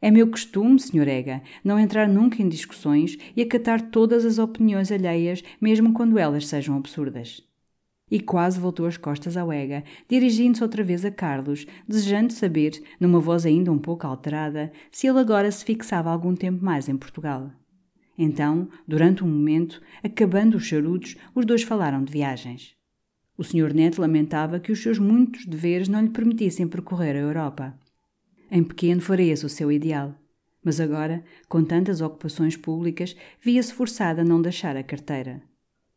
É meu costume, Sr. Ega, não entrar nunca em discussões e acatar todas as opiniões alheias, mesmo quando elas sejam absurdas. E quase voltou as costas ao Ega, dirigindo-se outra vez a Carlos, desejando saber, numa voz ainda um pouco alterada, se ele agora se fixava algum tempo mais em Portugal. Então, durante um momento, acabando os charutos, os dois falaram de viagens. O Sr. Neto lamentava que os seus muitos deveres não lhe permitissem percorrer a Europa. Em pequeno fora esse o seu ideal. Mas agora, com tantas ocupações públicas, via-se forçada a não deixar a carteira.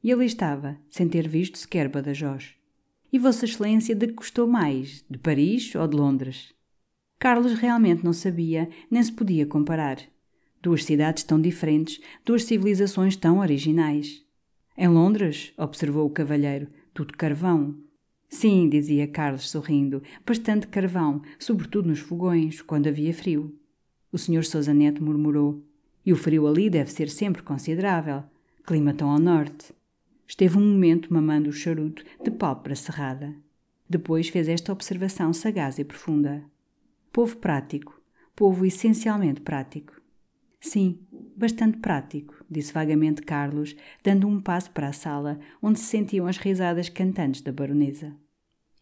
E ali estava, sem ter visto sequer Badajoz. E Vossa Excelência de que custou mais, de Paris ou de Londres? Carlos realmente não sabia, nem se podia comparar. Duas cidades tão diferentes, duas civilizações tão originais. Em Londres, observou o cavalheiro, tudo carvão. Sim, dizia Carlos sorrindo, bastante carvão, sobretudo nos fogões, quando havia frio. O senhor Sousa Neto murmurou: E o frio ali deve ser sempre considerável. Clima tão ao norte. Esteve um momento mamando o charuto, de pálpebra cerrada. Depois fez esta observação sagaz e profunda. Povo prático. Povo essencialmente prático. Sim, bastante prático, disse vagamente Carlos, dando um passo para a sala, onde se sentiam as risadas cantantes da baronesa.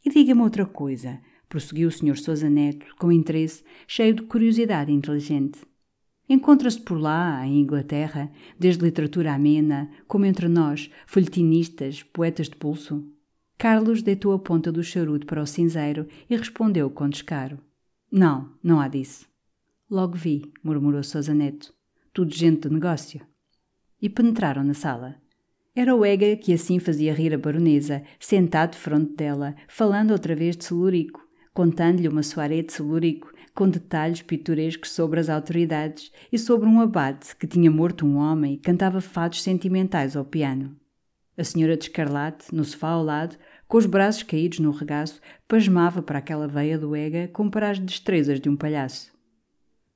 E diga-me outra coisa, prosseguiu o Sr. Sousa Neto, com interesse, cheio de curiosidade inteligente. Encontra-se por lá, em Inglaterra, desde literatura amena, como entre nós, folhetinistas, poetas de pulso. Carlos deitou a ponta do charuto para o cinzeiro e respondeu com descaro. Não, não há disso. Logo vi, murmurou Sousa Neto. Tudo gente de negócio. E penetraram na sala. Era o Ega que assim fazia rir a baronesa, sentado de fronte dela, falando outra vez de celurico, contando-lhe uma soirée de celurico, com detalhes pitorescos sobre as autoridades e sobre um abade que tinha morto um homem e cantava fados sentimentais ao piano. A senhora de escarlate, no sofá ao lado, com os braços caídos no regaço, pasmava para aquela veia Ega como para as destrezas de um palhaço.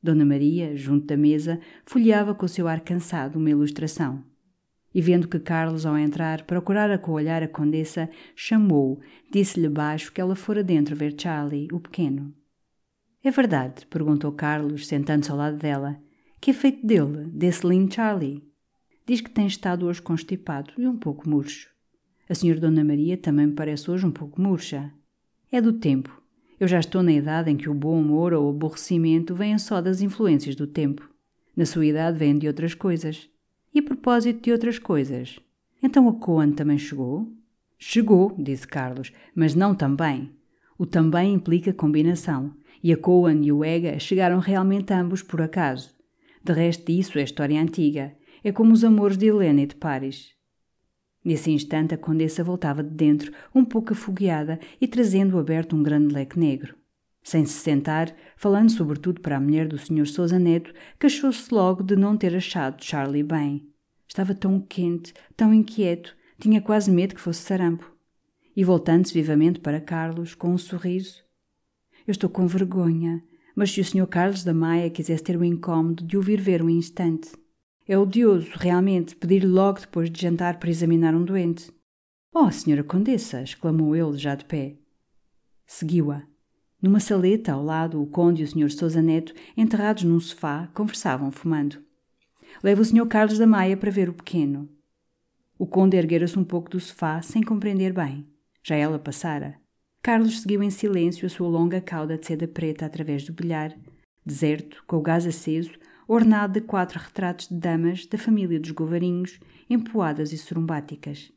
Dona Maria, junto da mesa, folheava com o seu ar cansado uma ilustração. E vendo que Carlos, ao entrar, procurara com o olhar a condessa, chamou-o, disse-lhe baixo que ela fora dentro ver Charlie, o pequeno. É verdade, perguntou Carlos, sentando-se ao lado dela. Que é feito dele, desse lindo Charlie? Diz que tem estado hoje constipado e um pouco murcho. A senhora Dona Maria também me parece hoje um pouco murcha. É do tempo. Eu já estou na idade em que o bom humor ou o aborrecimento vêm só das influências do tempo. Na sua idade vêm de outras coisas. E a propósito de outras coisas. Então a Coan também chegou? Chegou, disse Carlos, mas não também. O também implica combinação e a Coan e o Ega chegaram realmente ambos por acaso. De resto, isso é história antiga. É como os amores de Helena e de Paris. Nesse instante, a condessa voltava de dentro, um pouco afogueada e trazendo aberto um grande leque negro. Sem se sentar, falando sobretudo para a mulher do Sr. Sousa Neto, queixou-se logo de não ter achado Charlie bem. Estava tão quente, tão inquieto, tinha quase medo que fosse sarampo. E voltando-se vivamente para Carlos, com um sorriso: eu estou com vergonha, mas se o Sr. Carlos da Maia quisesse ter o incómodo de o vir ver um instante. É odioso, realmente, pedir logo depois de jantar para examinar um doente. Oh, Senhora Condessa! exclamou ele, já de pé. Seguiu-a. Numa saleta ao lado, o Conde e o Sr. Sousa Neto, enterrados num sofá, conversavam fumando. Leva o Sr. Carlos da Maia para ver o pequeno. O Conde erguera-se um pouco do sofá, sem compreender bem. Já ela passara. Carlos seguiu em silêncio a sua longa cauda de seda preta através do bilhar, deserto, com o gás aceso, ornado de quatro retratos de damas da família dos Govarinhos, empoadas e sorumbáticas.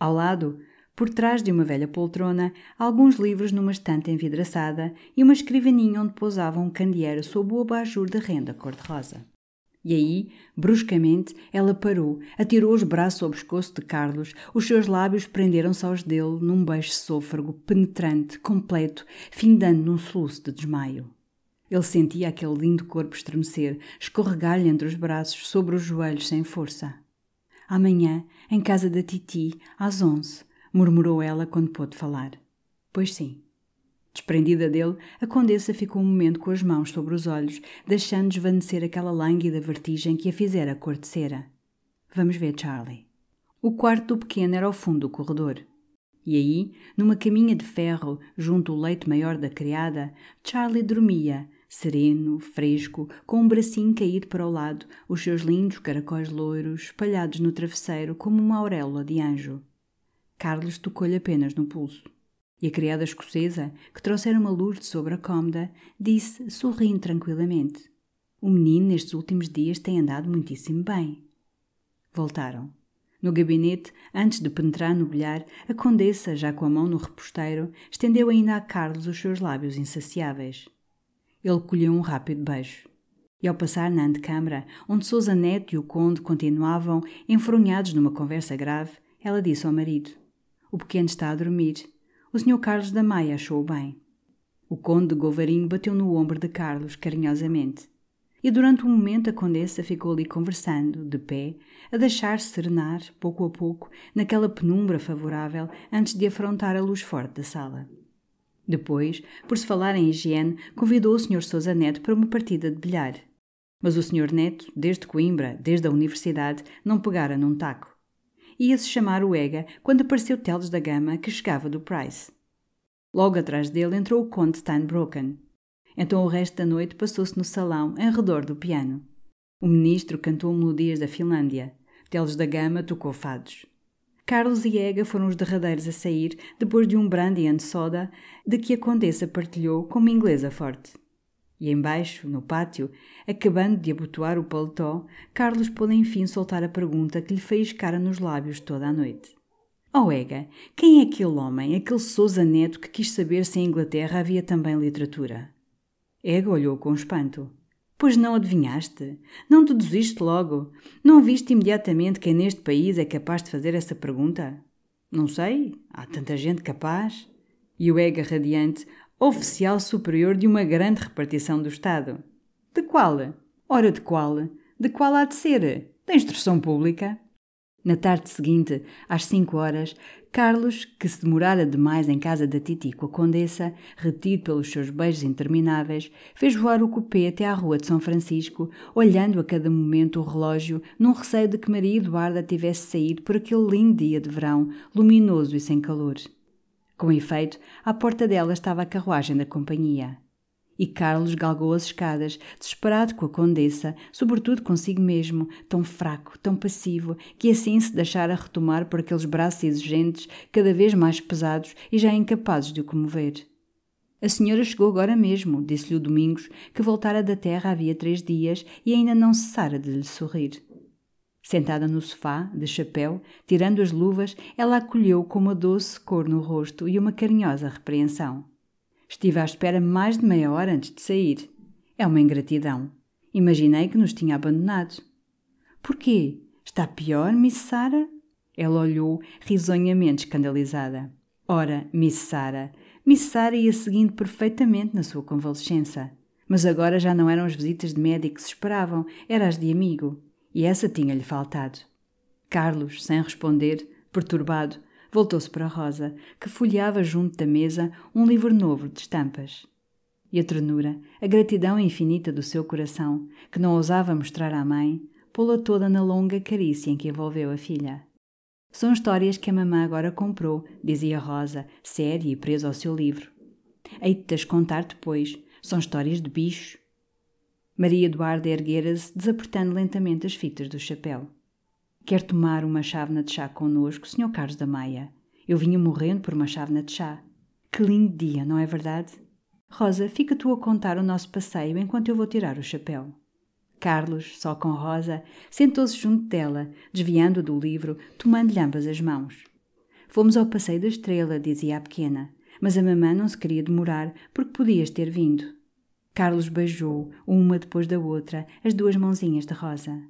Ao lado, por trás de uma velha poltrona, alguns livros numa estante envidraçada e uma escrivaninha onde pousava um candeeiro sob o abajur de renda cor-de-rosa. E aí, bruscamente, ela parou, atirou os braços ao pescoço de Carlos, os seus lábios prenderam-se aos dele num beijo sôfrego, penetrante, completo, findando num soluço de desmaio. Ele sentia aquele lindo corpo estremecer, escorregar-lhe entre os braços, sobre os joelhos, sem força. Amanhã, em casa da Titi, às onze, murmurou ela quando pôde falar. Pois sim, Desprendida dele, a condessa ficou um momento com as mãos sobre os olhos, deixando desvanecer aquela lânguida vertigem que a fizera cera. Vamos ver, Charlie. O quarto do pequeno era ao fundo do corredor. E aí, numa caminha de ferro, junto ao leito maior da criada, Charlie dormia, sereno, fresco, com um bracinho caído para o lado, os seus lindos caracóis loiros espalhados no travesseiro como uma auréola de anjo. Carlos tocou-lhe apenas no pulso. E a criada escocesa, que trouxera uma luz de sobre a cômoda, disse, sorrindo tranquilamente: O menino nestes últimos dias tem andado muitíssimo bem. Voltaram. No gabinete, antes de penetrar no bilhar, a condessa, já com a mão no reposteiro, estendeu ainda a Carlos os seus lábios insaciáveis. Ele colheu um rápido beijo. E ao passar na antecâmara, onde Sousa Neto e o conde continuavam enfronhados numa conversa grave, ela disse ao marido: O pequeno está a dormir o Sr. Carlos da Maia achou bem. O conde de Govarinho bateu no ombro de Carlos carinhosamente. E durante um momento a condessa ficou ali conversando, de pé, a deixar-se serenar, pouco a pouco, naquela penumbra favorável, antes de afrontar a luz forte da sala. Depois, por se falar em higiene, convidou o Sr. Sousa Neto para uma partida de bilhar. Mas o Sr. Neto, desde Coimbra, desde a universidade, não pegara num taco ia-se chamar o Ega quando apareceu Teles da Gama, que chegava do Price. Logo atrás dele entrou o Conde Steinbrocken. Então o resto da noite passou-se no salão, em redor do piano. O ministro cantou melodias da Finlândia. Teles da Gama tocou fados. Carlos e Ega foram os derradeiros a sair, depois de um brandy and soda, de que a condessa partilhou como inglesa forte. E embaixo, no pátio, acabando de abotoar o paletó, Carlos pôde enfim soltar a pergunta que lhe faiscara nos lábios toda a noite. Oh Ega, quem é aquele homem, aquele Sousa Neto que quis saber se em Inglaterra havia também literatura? Ega olhou com espanto. Pois não adivinhaste? Não deduziste logo? Não viste imediatamente quem neste país é capaz de fazer essa pergunta? Não sei, há tanta gente capaz. E o Ega radiante oficial superior de uma grande repartição do Estado. De qual? Ora, de qual? De qual há de ser? Da instrução pública? Na tarde seguinte, às cinco horas, Carlos, que se demorara demais em casa da Titi com a Condessa, retido pelos seus beijos intermináveis, fez voar o cupê até à rua de São Francisco, olhando a cada momento o relógio, num receio de que Maria Eduarda tivesse saído por aquele lindo dia de verão, luminoso e sem calor. Com efeito, à porta dela estava a carruagem da companhia. E Carlos galgou as escadas, desesperado com a condessa, sobretudo consigo mesmo, tão fraco, tão passivo, que assim se deixara retomar por aqueles braços exigentes, cada vez mais pesados e já incapazes de o comover. A senhora chegou agora mesmo, disse-lhe o Domingos, que voltara da terra havia três dias e ainda não cessara de lhe sorrir. Sentada no sofá, de chapéu, tirando as luvas, ela acolheu com uma doce cor no rosto e uma carinhosa repreensão. Estive à espera mais de meia hora antes de sair. É uma ingratidão. Imaginei que nos tinha abandonado. Porquê? Está pior, Miss Sara? Ela olhou, risonhamente escandalizada. Ora, Miss Sara, Miss Sara ia seguindo perfeitamente na sua convalescença. Mas agora já não eram as visitas de médico que se esperavam, era as de amigo e essa tinha-lhe faltado. Carlos, sem responder, perturbado, voltou-se para Rosa, que folheava junto da mesa um livro novo de estampas. E a ternura, a gratidão infinita do seu coração, que não ousava mostrar à mãe, pô-la toda na longa carícia em que envolveu a filha. São histórias que a mamã agora comprou, dizia Rosa, séria e presa ao seu livro. Hei-te de as contar depois. São histórias de bicho. Maria Eduarda é erguera-se, desapertando lentamente as fitas do chapéu. Quer tomar uma chávena de chá connosco, Sr. Carlos da Maia? Eu vinha morrendo por uma chávena de chá. Que lindo dia, não é verdade? Rosa, fica tu a contar o nosso passeio enquanto eu vou tirar o chapéu. Carlos, só com Rosa, sentou-se junto dela, desviando a do livro, tomando-lhe ambas as mãos. Fomos ao passeio da estrela, dizia a pequena, mas a mamã não se queria demorar porque podias ter vindo. Carlos beijou, uma depois da outra, as duas mãozinhas de Rosa.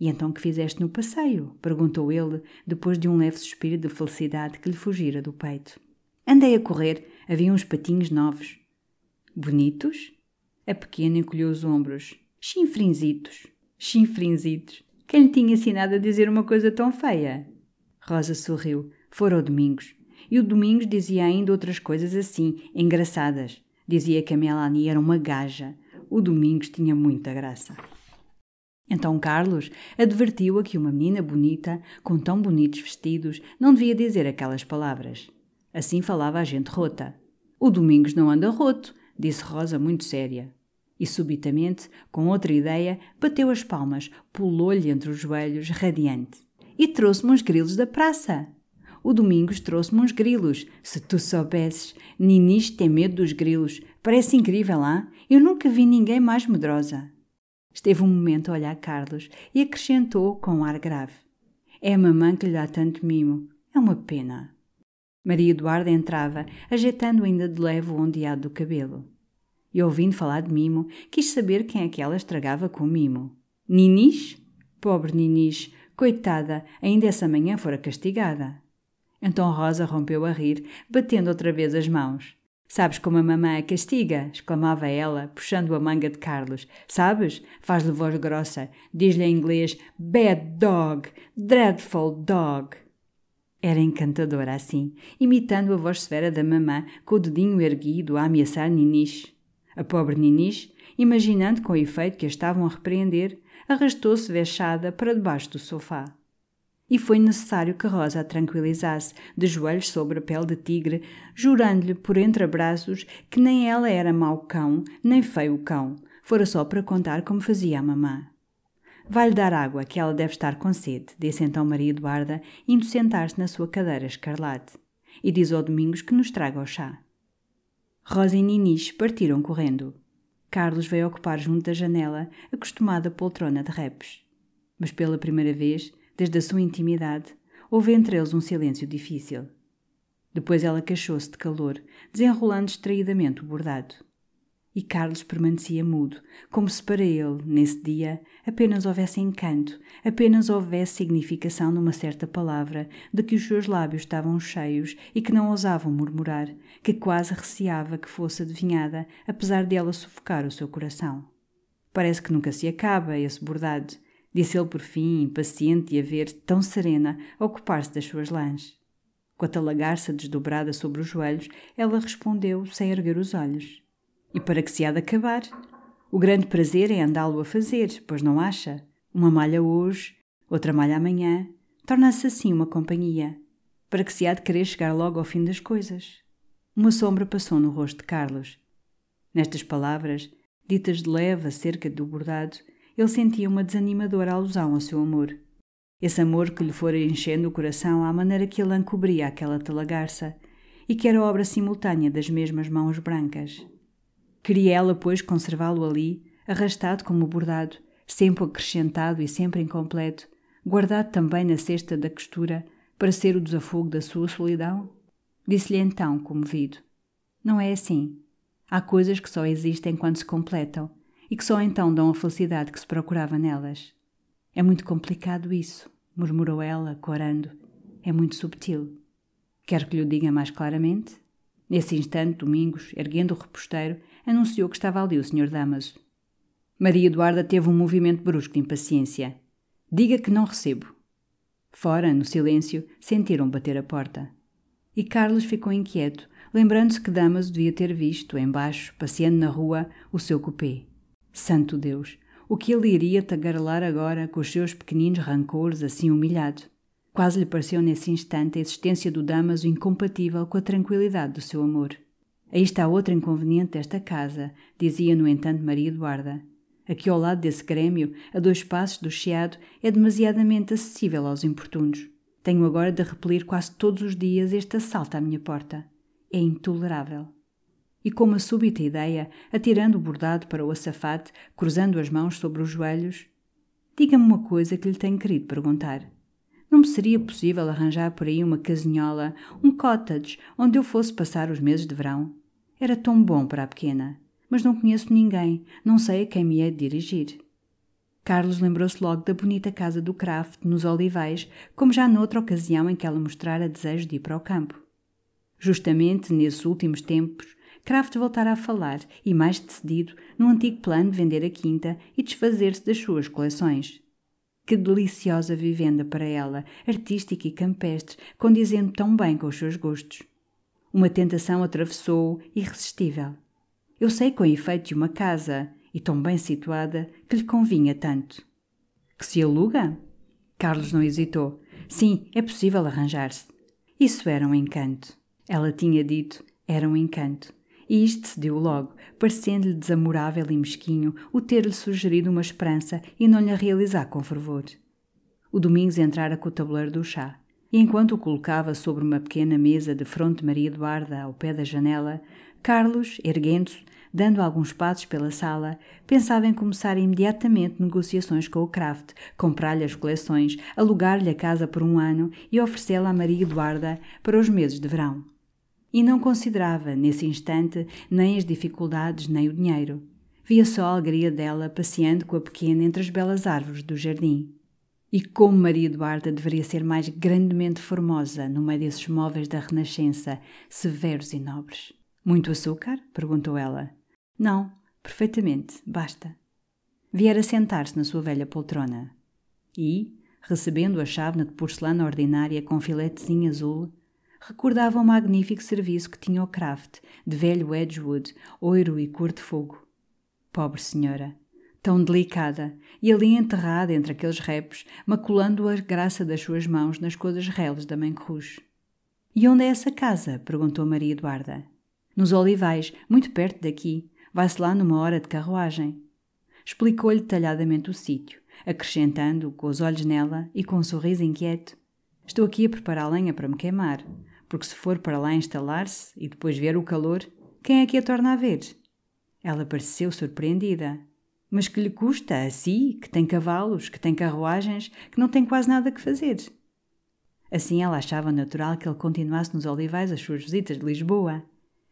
E então que fizeste no passeio? perguntou ele, depois de um leve suspiro de felicidade que lhe fugira do peito. Andei a correr, havia uns patinhos novos. Bonitos? A pequena encolheu os ombros. Chinfrinzitos. Chinfrinzitos. Quem lhe tinha ensinado a dizer uma coisa tão feia? Rosa sorriu. Fora o Domingos. E o Domingos dizia ainda outras coisas assim, engraçadas. Dizia que a Melanie era uma gaja. O Domingos tinha muita graça. Então Carlos advertiu-a que uma menina bonita, com tão bonitos vestidos, não devia dizer aquelas palavras. Assim falava a gente rota. O Domingos não anda roto, disse Rosa muito séria. E subitamente, com outra ideia, bateu as palmas, pulou-lhe entre os joelhos, radiante. E trouxe-me uns grilos da praça. O Domingos trouxe-me uns grilos. Se tu soubesses, Ninis tem é medo dos grilos. Parece incrível, há? Eu nunca vi ninguém mais medrosa. Esteve um momento a olhar Carlos e acrescentou com um ar grave. É a mamãe que lhe dá tanto mimo. É uma pena. Maria Eduarda entrava, ajeitando ainda de leve o ondeado do cabelo. E ouvindo falar de mimo, quis saber quem é que ela estragava com o mimo. Ninis? Pobre Ninis, coitada, ainda essa manhã fora castigada. Então Rosa rompeu a rir, batendo outra vez as mãos. Sabes como a mamã a castiga? exclamava ela, puxando a manga de Carlos. Sabes? Faz-lhe voz grossa. Diz-lhe em inglês: Bad dog, dreadful dog. Era encantadora assim, imitando a voz severa da mamã, com o dedinho erguido a ameaçar Ninis. A pobre Ninis, imaginando com efeito que a estavam a repreender, arrastou-se vexada para debaixo do sofá e foi necessário que Rosa a tranquilizasse, de joelhos sobre a pele de tigre, jurando-lhe por entre abraços que nem ela era mau cão, nem feio cão, fora só para contar como fazia a mamã. Vai-lhe dar água, que ela deve estar com sede, disse então Maria Eduarda, indo sentar-se na sua cadeira escarlate. E diz ao Domingos que nos traga o chá. Rosa e Ninis partiram correndo. Carlos veio ocupar junto da janela, acostumada poltrona de reps. Mas pela primeira vez, desde a sua intimidade, houve entre eles um silêncio difícil. Depois ela queixou-se de calor, desenrolando distraidamente o bordado. E Carlos permanecia mudo, como se para ele, nesse dia, apenas houvesse encanto, apenas houvesse significação numa certa palavra de que os seus lábios estavam cheios e que não ousavam murmurar, que quase receava que fosse adivinhada, apesar dela sufocar o seu coração. Parece que nunca se acaba esse bordado, disse ele por fim, impaciente e a ver tão serena, ocupar-se das suas lãs. Com a talagarça desdobrada sobre os joelhos, ela respondeu sem erguer os olhos. E para que se há de acabar? O grande prazer é andá-lo a fazer, pois não acha? Uma malha hoje, outra malha amanhã, torna-se assim uma companhia. Para que se há de querer chegar logo ao fim das coisas? Uma sombra passou no rosto de Carlos. Nestas palavras, ditas de leve acerca do bordado, ele sentia uma desanimadora alusão ao seu amor. Esse amor que lhe fora enchendo o coração à maneira que ele encobria aquela telagarça e que era obra simultânea das mesmas mãos brancas. Queria ela, pois, conservá-lo ali, arrastado como bordado, sempre acrescentado e sempre incompleto, guardado também na cesta da costura, para ser o desafogo da sua solidão? Disse-lhe então, comovido: Não é assim. Há coisas que só existem quando se completam e que só então dão a felicidade que se procurava nelas. É muito complicado isso, murmurou ela, corando. É muito subtil. Quer que lhe o diga mais claramente? Nesse instante, Domingos, erguendo o reposteiro, anunciou que estava ali o Sr. Damaso. Maria Eduarda teve um movimento brusco de impaciência. Diga que não recebo. Fora, no silêncio, sentiram bater a porta. E Carlos ficou inquieto, lembrando-se que Damaso devia ter visto, embaixo, passeando na rua, o seu coupé. Santo Deus! O que ele iria tagarelar agora com os seus pequeninos rancores assim humilhado? Quase lhe pareceu nesse instante a existência do Damaso incompatível com a tranquilidade do seu amor. Aí está outro inconveniente desta casa, dizia no entanto Maria Eduarda. Aqui ao lado desse grêmio, a dois passos do chiado, é demasiadamente acessível aos importunos. Tenho agora de repelir quase todos os dias este assalto à minha porta. É intolerável. E com uma súbita ideia, atirando o bordado para o açafate, cruzando as mãos sobre os joelhos, diga-me uma coisa que lhe tenho querido perguntar. Não me seria possível arranjar por aí uma casinhola, um cottage, onde eu fosse passar os meses de verão? Era tão bom para a pequena. Mas não conheço ninguém, não sei a quem me hei de dirigir. Carlos lembrou-se logo da bonita casa do Kraft, nos Olivais, como já noutra ocasião em que ela mostrara desejo de ir para o campo. Justamente nesses últimos tempos, Kraft voltara a falar, e mais decidido, no antigo plano de vender a quinta e desfazer-se das suas coleções. Que deliciosa vivenda para ela, artística e campestre, condizendo tão bem com os seus gostos. Uma tentação atravessou-o, irresistível. Eu sei com efeito de uma casa, e tão bem situada, que lhe convinha tanto. Que se aluga? Carlos não hesitou. Sim, é possível arranjar-se. Isso era um encanto. Ela tinha dito, era um encanto. E isto se deu logo, parecendo-lhe desamorável e mesquinho o ter-lhe sugerido uma esperança e não lhe a realizar com fervor. O Domingos entrara com o tabuleiro do chá, e enquanto o colocava sobre uma pequena mesa de fronte Maria Eduarda, ao pé da janela, Carlos, erguendo-se, dando alguns passos pela sala, pensava em começar imediatamente negociações com o Kraft, comprar-lhe as coleções, alugar-lhe a casa por um ano e oferecê-la a Maria Eduarda para os meses de verão e não considerava, nesse instante, nem as dificuldades nem o dinheiro. Via só a alegria dela passeando com a pequena entre as belas árvores do jardim. E como Maria Eduarda deveria ser mais grandemente formosa no meio desses móveis da Renascença, severos e nobres. Muito açúcar? perguntou ela. Não, perfeitamente, basta. Viera sentar-se na sua velha poltrona. E, recebendo a chávena de porcelana ordinária com filetezinho azul, recordava o magnífico serviço que tinha o Kraft, de velho Edgewood, oiro e cor de fogo. Pobre senhora! Tão delicada, e ali enterrada entre aqueles repos, maculando a graça das suas mãos nas coisas reles da Mãe Cruz. E onde é essa casa? perguntou Maria Eduarda. Nos Olivais, muito perto daqui. Vai-se lá numa hora de carruagem. Explicou-lhe detalhadamente o sítio, acrescentando, com os olhos nela e com um sorriso inquieto: Estou aqui a preparar lenha para me queimar porque se for para lá instalar-se e depois ver o calor, quem é que a torna a ver? Ela pareceu surpreendida. Mas que lhe custa a si, que tem cavalos, que tem carruagens, que não tem quase nada que fazer? Assim ela achava natural que ele continuasse nos olivais as suas visitas de Lisboa.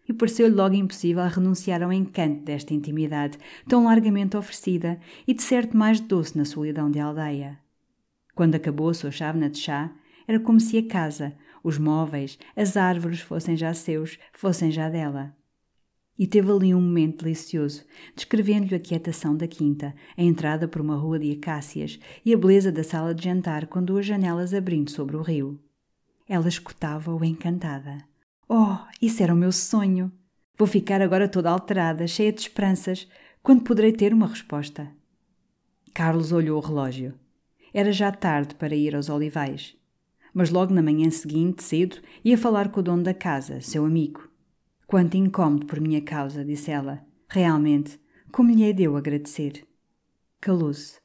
E pareceu-lhe logo impossível renunciar ao encanto desta intimidade, tão largamente oferecida e de certo mais doce na solidão de aldeia. Quando acabou a sua chávena de chá, era como se a casa, os móveis, as árvores fossem já seus, fossem já dela. E teve ali um momento delicioso, descrevendo-lhe a quietação da quinta, a entrada por uma rua de acácias e a beleza da sala de jantar com duas janelas abrindo sobre o rio. Ela escutava-o encantada. Oh, isso era o meu sonho! Vou ficar agora toda alterada, cheia de esperanças, quando poderei ter uma resposta. Carlos olhou o relógio. Era já tarde para ir aos olivais mas logo na manhã seguinte, cedo, ia falar com o dono da casa, seu amigo. Quanto incómodo por minha causa, disse ela. Realmente, como lhe é deu agradecer? Calou-se.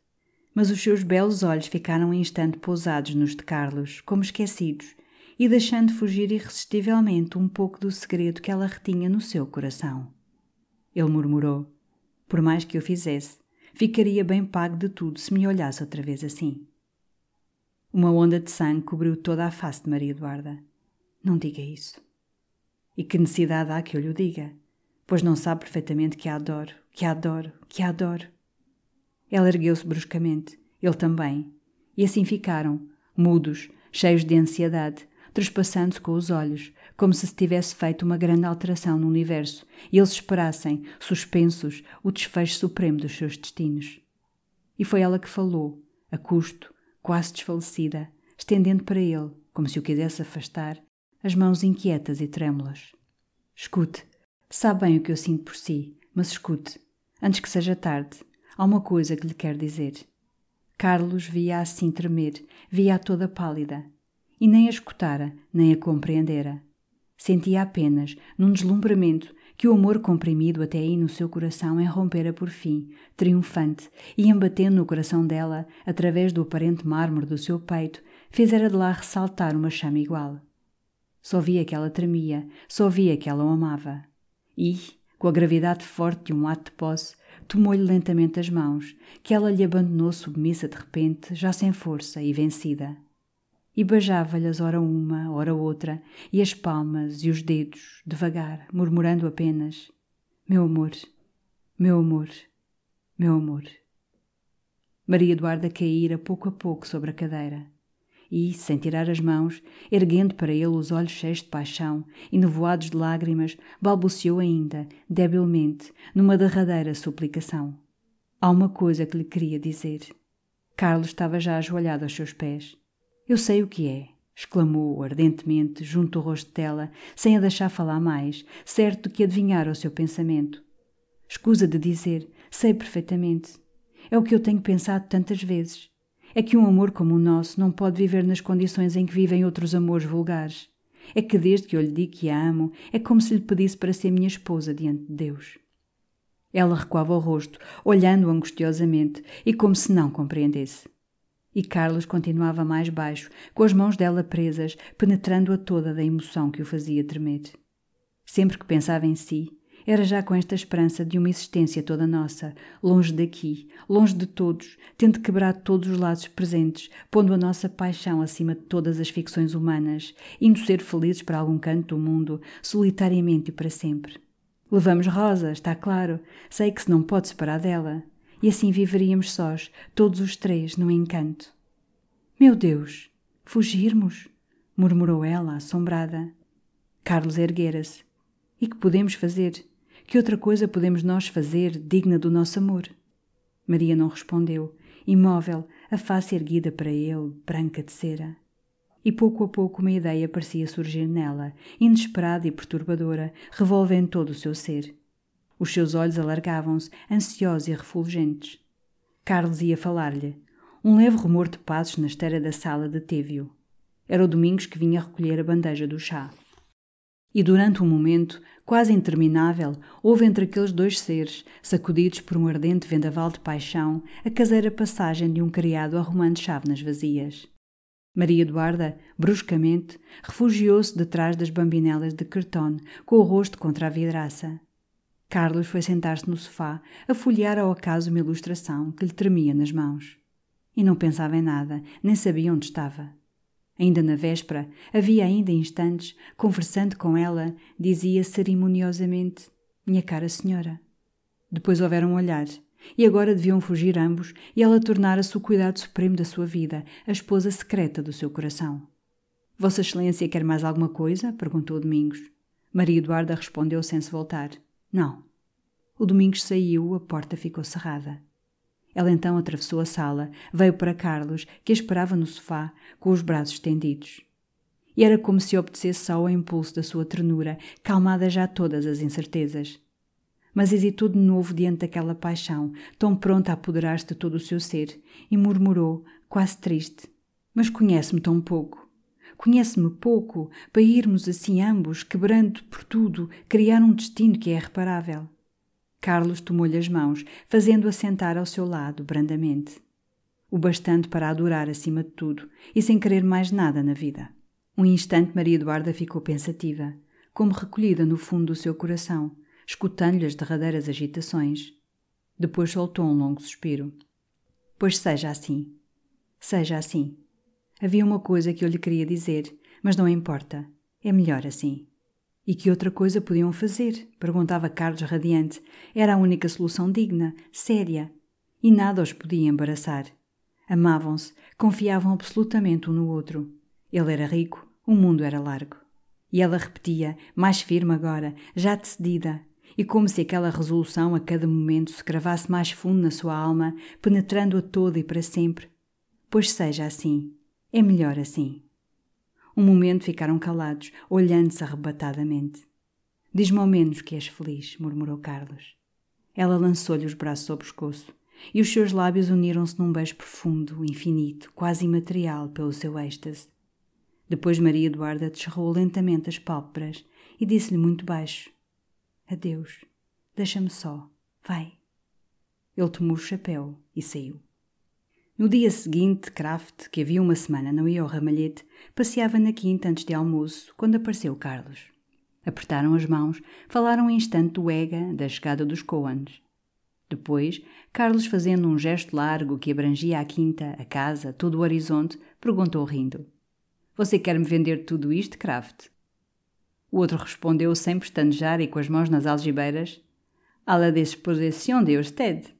Mas os seus belos olhos ficaram um instante pousados nos de Carlos, como esquecidos, e deixando fugir irresistivelmente um pouco do segredo que ela retinha no seu coração. Ele murmurou: Por mais que eu fizesse, ficaria bem pago de tudo se me olhasse outra vez assim. Uma onda de sangue cobriu toda a face de Maria Eduarda. Não diga isso. E que necessidade há que eu lhe diga? Pois não sabe perfeitamente que a adoro, que a adoro, que a adoro. Ela ergueu-se bruscamente, ele também, e assim ficaram, mudos, cheios de ansiedade, trespassando-se com os olhos, como se se tivesse feito uma grande alteração no universo e eles esperassem, suspensos, o desfecho supremo dos seus destinos. E foi ela que falou, a custo, quase desfalecida, estendendo para ele, como se o quisesse afastar, as mãos inquietas e trêmulas. Escute, sabe bem o que eu sinto por si, mas escute, antes que seja tarde, há uma coisa que lhe quero dizer. Carlos via assim tremer, via-a toda pálida, e nem a escutara, nem a compreendera. Sentia apenas, num deslumbramento, que o amor comprimido até aí no seu coração irrompera é por fim, triunfante, e embatendo no coração dela, através do aparente mármore do seu peito, fizera de lá ressaltar uma chama igual. Só via que ela tremia, só via que ela o amava. E, com a gravidade forte de um ato de posse, tomou-lhe lentamente as mãos, que ela lhe abandonou submissa de repente, já sem força e vencida e beijava-lhes ora uma, ora outra, e as palmas e os dedos, devagar, murmurando apenas: Meu amor, meu amor, meu amor. Maria Eduarda caíra pouco a pouco sobre a cadeira e, sem tirar as mãos, erguendo para ele os olhos cheios de paixão e nevoados de lágrimas, balbuciou ainda, debilmente, numa derradeira suplicação. Há uma coisa que lhe queria dizer. Carlos estava já ajoelhado aos seus pés. Eu sei o que é, exclamou ardentemente junto ao rosto dela, sem a deixar falar mais, certo que adivinhara o seu pensamento. Escusa de dizer, sei perfeitamente. É o que eu tenho pensado tantas vezes. É que um amor como o nosso não pode viver nas condições em que vivem outros amores vulgares. É que desde que eu lhe digo que a amo, é como se lhe pedisse para ser minha esposa diante de Deus. Ela recuava o rosto, olhando angustiosamente e como se não compreendesse. E Carlos continuava mais baixo, com as mãos dela presas, penetrando-a toda da emoção que o fazia tremer. Sempre que pensava em si, era já com esta esperança de uma existência toda nossa, longe daqui, longe de todos, tendo quebrado todos os laços presentes, pondo a nossa paixão acima de todas as ficções humanas, indo ser felizes para algum canto do mundo, solitariamente e para sempre. Levamos Rosa, está claro, sei que se não pode separar dela, e assim viveríamos sós, todos os três, no encanto. Meu Deus! Fugirmos? murmurou ela, assombrada. Carlos erguera-se. E que podemos fazer? Que outra coisa podemos nós fazer digna do nosso amor? Maria não respondeu, imóvel, a face erguida para ele, branca de cera. E pouco a pouco uma ideia parecia surgir nela, inesperada e perturbadora, revolvendo todo o seu ser. Os seus olhos alargavam-se, ansiosos e refulgentes. Carlos ia falar-lhe. Um leve rumor de passos na esteira da sala deteve-o. Era o Domingos que vinha recolher a bandeja do chá. E durante um momento, quase interminável, houve entre aqueles dois seres, sacudidos por um ardente vendaval de paixão, a caseira passagem de um criado arrumando chávenas vazias. Maria Eduarda, bruscamente, refugiou-se detrás das bambinelas de cartão, com o rosto contra a vidraça. Carlos foi sentar-se no sofá, a folhear ao acaso uma ilustração que lhe tremia nas mãos. E não pensava em nada, nem sabia onde estava. Ainda na véspera, havia ainda instantes, conversando com ela, dizia cerimoniosamente: Minha cara senhora. Depois houveram um olhar, e agora deviam fugir ambos e ela tornara-se o cuidado supremo da sua vida, a esposa secreta do seu coração. Vossa Excelência quer mais alguma coisa? perguntou Domingos. Maria Eduarda respondeu sem se voltar. Não. O Domingos saiu, a porta ficou cerrada. Ela então atravessou a sala, veio para Carlos, que a esperava no sofá, com os braços estendidos. E era como se obedecesse ao impulso da sua ternura, calmada já todas as incertezas. Mas hesitou de novo diante daquela paixão, tão pronta a apoderar-se de todo o seu ser, e murmurou, quase triste: Mas conhece-me tão pouco. Conhece-me pouco para irmos assim ambos, quebrando por tudo, criar um destino que é reparável. Carlos tomou-lhe as mãos, fazendo-a sentar ao seu lado, brandamente. O bastante para adorar acima de tudo e sem querer mais nada na vida. Um instante Maria Eduarda ficou pensativa, como recolhida no fundo do seu coração, escutando-lhe as derradeiras agitações. Depois soltou um longo suspiro. Pois seja assim. Seja assim. Havia uma coisa que eu lhe queria dizer, mas não importa. É melhor assim. E que outra coisa podiam fazer? perguntava Carlos radiante. Era a única solução digna, séria. E nada os podia embaraçar. Amavam-se, confiavam absolutamente um no outro. Ele era rico, o mundo era largo. E ela repetia, mais firme agora, já decidida, e como se aquela resolução a cada momento se cravasse mais fundo na sua alma, penetrando-a toda e para sempre. Pois seja assim. É melhor assim. Um momento ficaram calados, olhando-se arrebatadamente. Diz-me ao menos que és feliz, murmurou Carlos. Ela lançou-lhe os braços ao pescoço e os seus lábios uniram-se num beijo profundo, infinito, quase imaterial pelo seu êxtase. Depois Maria Eduarda descerrou lentamente as pálpebras e disse-lhe muito baixo: Adeus, deixa-me só, vai. Ele tomou o chapéu e saiu. No dia seguinte, Kraft, que havia uma semana não ia ao ramalhete, passeava na quinta antes de almoço, quando apareceu Carlos. Apertaram as mãos, falaram um instante do Ega, da chegada dos Coans. Depois, Carlos, fazendo um gesto largo que abrangia a quinta, a casa, todo o horizonte, perguntou rindo: Você quer me vender tudo isto, Kraft? O outro respondeu sem pestanejar e com as mãos nas algibeiras: À la disposição de usted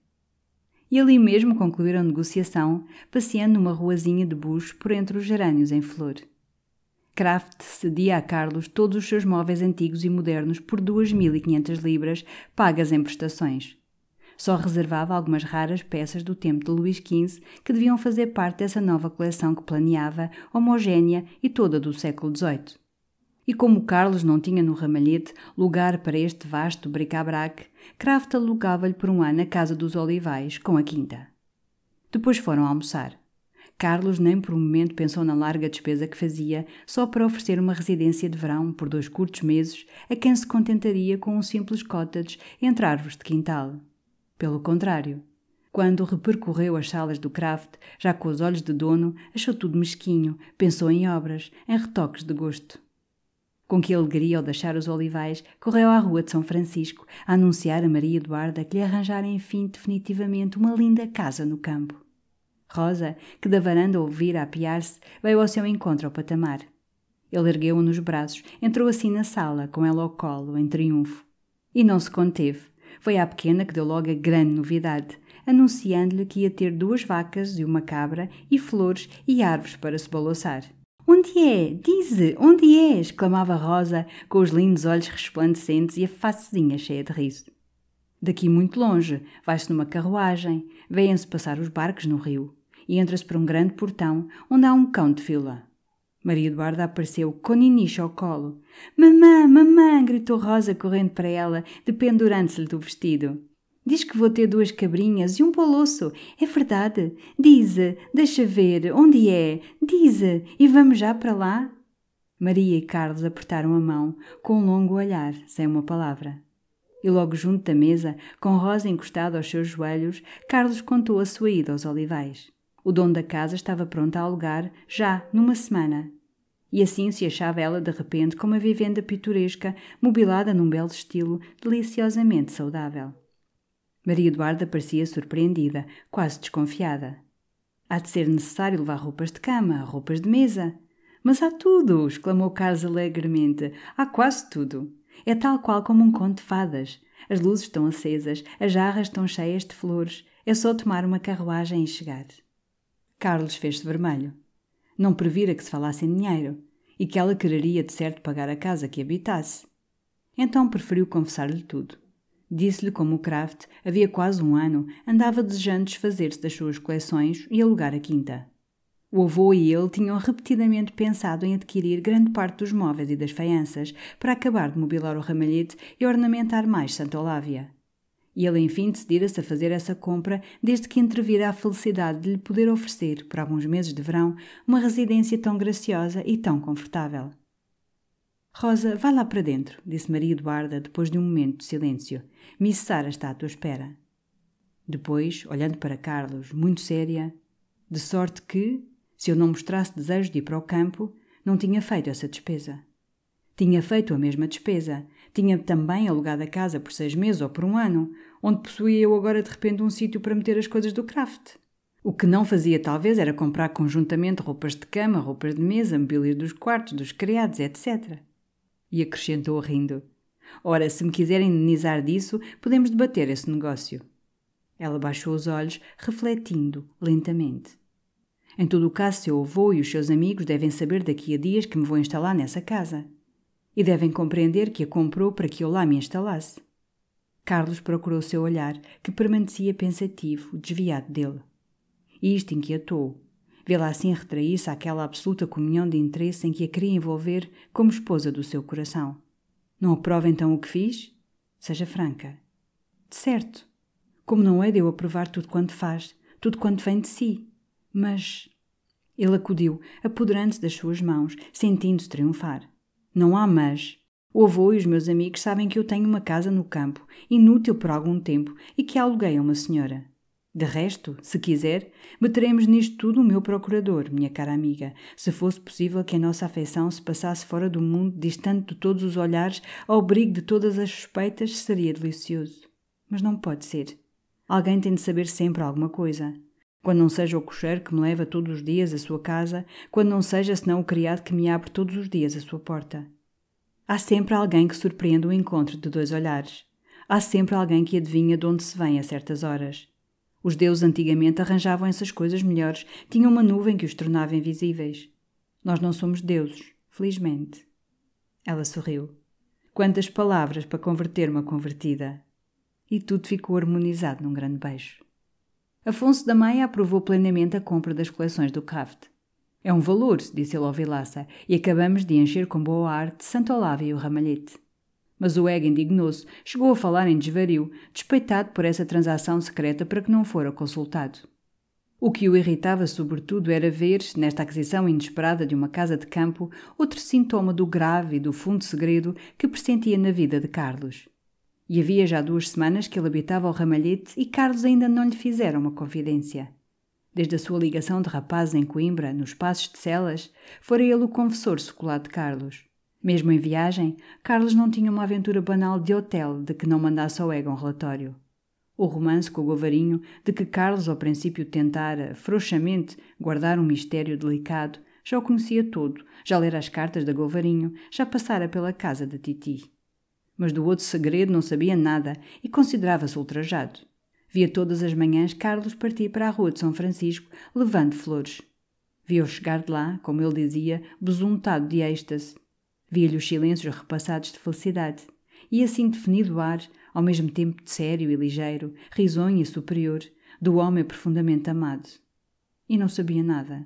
e ali mesmo concluíram negociação, passeando numa ruazinha de bucho por entre os gerânios em flor. Kraft cedia a Carlos todos os seus móveis antigos e modernos por 2.500 libras, pagas em prestações. Só reservava algumas raras peças do tempo de Luís XV que deviam fazer parte dessa nova coleção que planeava, homogénea e toda do século XVIII. E como Carlos não tinha no ramalhete lugar para este vasto bric-a-brac, Kraft alugava-lhe por um ano a casa dos Olivais, com a quinta. Depois foram almoçar. Carlos nem por um momento pensou na larga despesa que fazia só para oferecer uma residência de verão por dois curtos meses a quem se contentaria com um simples cottage entre árvores de quintal. Pelo contrário, quando repercorreu as salas do Kraft, já com os olhos de dono, achou tudo mesquinho, pensou em obras, em retoques de gosto. Com que alegria, ao deixar os olivais, correu à rua de São Francisco a anunciar a Maria Eduarda que lhe arranjara enfim definitivamente uma linda casa no campo. Rosa, que da varanda ouvira apiar-se, veio ao seu encontro ao patamar. Ele ergueu-a nos braços, entrou assim na sala, com ela ao colo, em triunfo. E não se conteve. Foi à pequena que deu logo a grande novidade, anunciando-lhe que ia ter duas vacas e uma cabra, e flores e árvores para se balouçar. Onde é? Dize, onde é? exclamava Rosa, com os lindos olhos resplandecentes e a facezinha cheia de riso. Daqui muito longe, vai-se numa carruagem, veem-se passar os barcos no rio, e entra-se por um grande portão, onde há um cão de fila. Maria Eduarda apareceu com Niniche ao colo. Mamã, mamã! gritou Rosa correndo para ela, dependurando-se-lhe do vestido. Diz que vou ter duas cabrinhas e um poloço. É verdade. diz deixa ver, onde é? diz e vamos já para lá? Maria e Carlos apertaram a mão, com um longo olhar, sem uma palavra. E logo junto da mesa, com Rosa encostada aos seus joelhos, Carlos contou a sua ida aos olivais. O dono da casa estava pronto a alugar, já numa semana. E assim se achava ela de repente com uma vivenda pitoresca, mobilada num belo estilo, deliciosamente saudável. Maria Eduarda parecia surpreendida, quase desconfiada. Há de ser necessário levar roupas de cama, roupas de mesa. Mas há tudo! exclamou Carlos alegremente. Há quase tudo! É tal qual como um conto de fadas. As luzes estão acesas, as jarras estão cheias de flores. É só tomar uma carruagem e chegar. Carlos fez-se vermelho. Não previra que se falasse em dinheiro e que ela quereria de certo pagar a casa que habitasse. Então preferiu confessar-lhe tudo. Disse-lhe como o Kraft, havia quase um ano, andava desejando desfazer-se das suas coleções e alugar a quinta. O avô e ele tinham repetidamente pensado em adquirir grande parte dos móveis e das faianças para acabar de mobilar o ramalhete e ornamentar mais Santa Olávia. E ele enfim decidira-se a fazer essa compra desde que entrevira a felicidade de lhe poder oferecer, por alguns meses de verão, uma residência tão graciosa e tão confortável. Rosa, vá lá para dentro, disse Maria Eduarda depois de um momento de silêncio. Miss Sara está à tua espera. Depois, olhando para Carlos, muito séria, de sorte que, se eu não mostrasse desejo de ir para o campo, não tinha feito essa despesa. Tinha feito a mesma despesa. Tinha também alugado a casa por seis meses ou por um ano, onde possuía eu agora de repente um sítio para meter as coisas do craft. O que não fazia, talvez, era comprar conjuntamente roupas de cama, roupas de mesa, mobílias dos quartos, dos criados, etc. E acrescentou rindo: Ora, se me quiserem indenizar disso, podemos debater esse negócio. Ela baixou os olhos, refletindo lentamente. Em todo o caso, seu avô e os seus amigos devem saber daqui a dias que me vou instalar nessa casa. E devem compreender que a comprou para que eu lá me instalasse. Carlos procurou seu olhar, que permanecia pensativo, desviado dele. E isto inquietou-o vê-la assim retrair-se àquela absoluta comunhão de interesse em que a queria envolver como esposa do seu coração. Não aprova então o que fiz? Seja franca. De certo. Como não é de eu aprovar tudo quanto faz, tudo quanto vem de si. Mas. Ele acudiu, apoderando-se das suas mãos, sentindo-se triunfar. Não há mas. O avô e os meus amigos sabem que eu tenho uma casa no campo, inútil por algum tempo, e que aluguei a uma senhora. De resto, se quiser, meteremos nisto tudo o meu procurador, minha cara amiga, se fosse possível que a nossa afeição se passasse fora do mundo, distante de todos os olhares, ao brigo de todas as suspeitas, seria delicioso. Mas não pode ser. Alguém tem de saber sempre alguma coisa. Quando não seja o cocheiro que me leva todos os dias à sua casa, quando não seja senão o criado que me abre todos os dias a sua porta. Há sempre alguém que surpreende o encontro de dois olhares. Há sempre alguém que adivinha de onde se vem a certas horas. Os deuses antigamente arranjavam essas coisas melhores, tinham uma nuvem que os tornava invisíveis. Nós não somos deuses, felizmente. Ela sorriu. Quantas palavras para converter uma convertida! E tudo ficou harmonizado num grande beijo. Afonso da Maia aprovou plenamente a compra das coleções do CAFT. É um valor, disse ele ao Vilaça, e acabamos de encher com boa arte Santo Olávio e o Ramalhete. Mas o Egg indignou-se, chegou a falar em desvario, despeitado por essa transação secreta para que não fora consultado. O que o irritava, sobretudo, era ver, nesta aquisição inesperada de uma casa de campo, outro sintoma do grave e do fundo segredo que pressentia na vida de Carlos. E havia já duas semanas que ele habitava o ramalhete e Carlos ainda não lhe fizera uma confidência. Desde a sua ligação de rapaz em Coimbra, nos Passos de Celas, fora ele o confessor secular de Carlos. Mesmo em viagem, Carlos não tinha uma aventura banal de hotel de que não mandasse ao Ega um relatório. O romance com o Govarinho, de que Carlos ao princípio tentara, frouxamente, guardar um mistério delicado, já o conhecia todo, já lera as cartas da Govarinho, já passara pela casa da Titi. Mas do outro segredo não sabia nada e considerava-se ultrajado. Via todas as manhãs Carlos partir para a rua de São Francisco, levando flores. Via-o chegar de lá, como ele dizia, besuntado de êxtase, Via-lhe os silêncios repassados de felicidade. E assim definido o ar, ao mesmo tempo de sério e ligeiro, risonho e superior, do homem profundamente amado. E não sabia nada.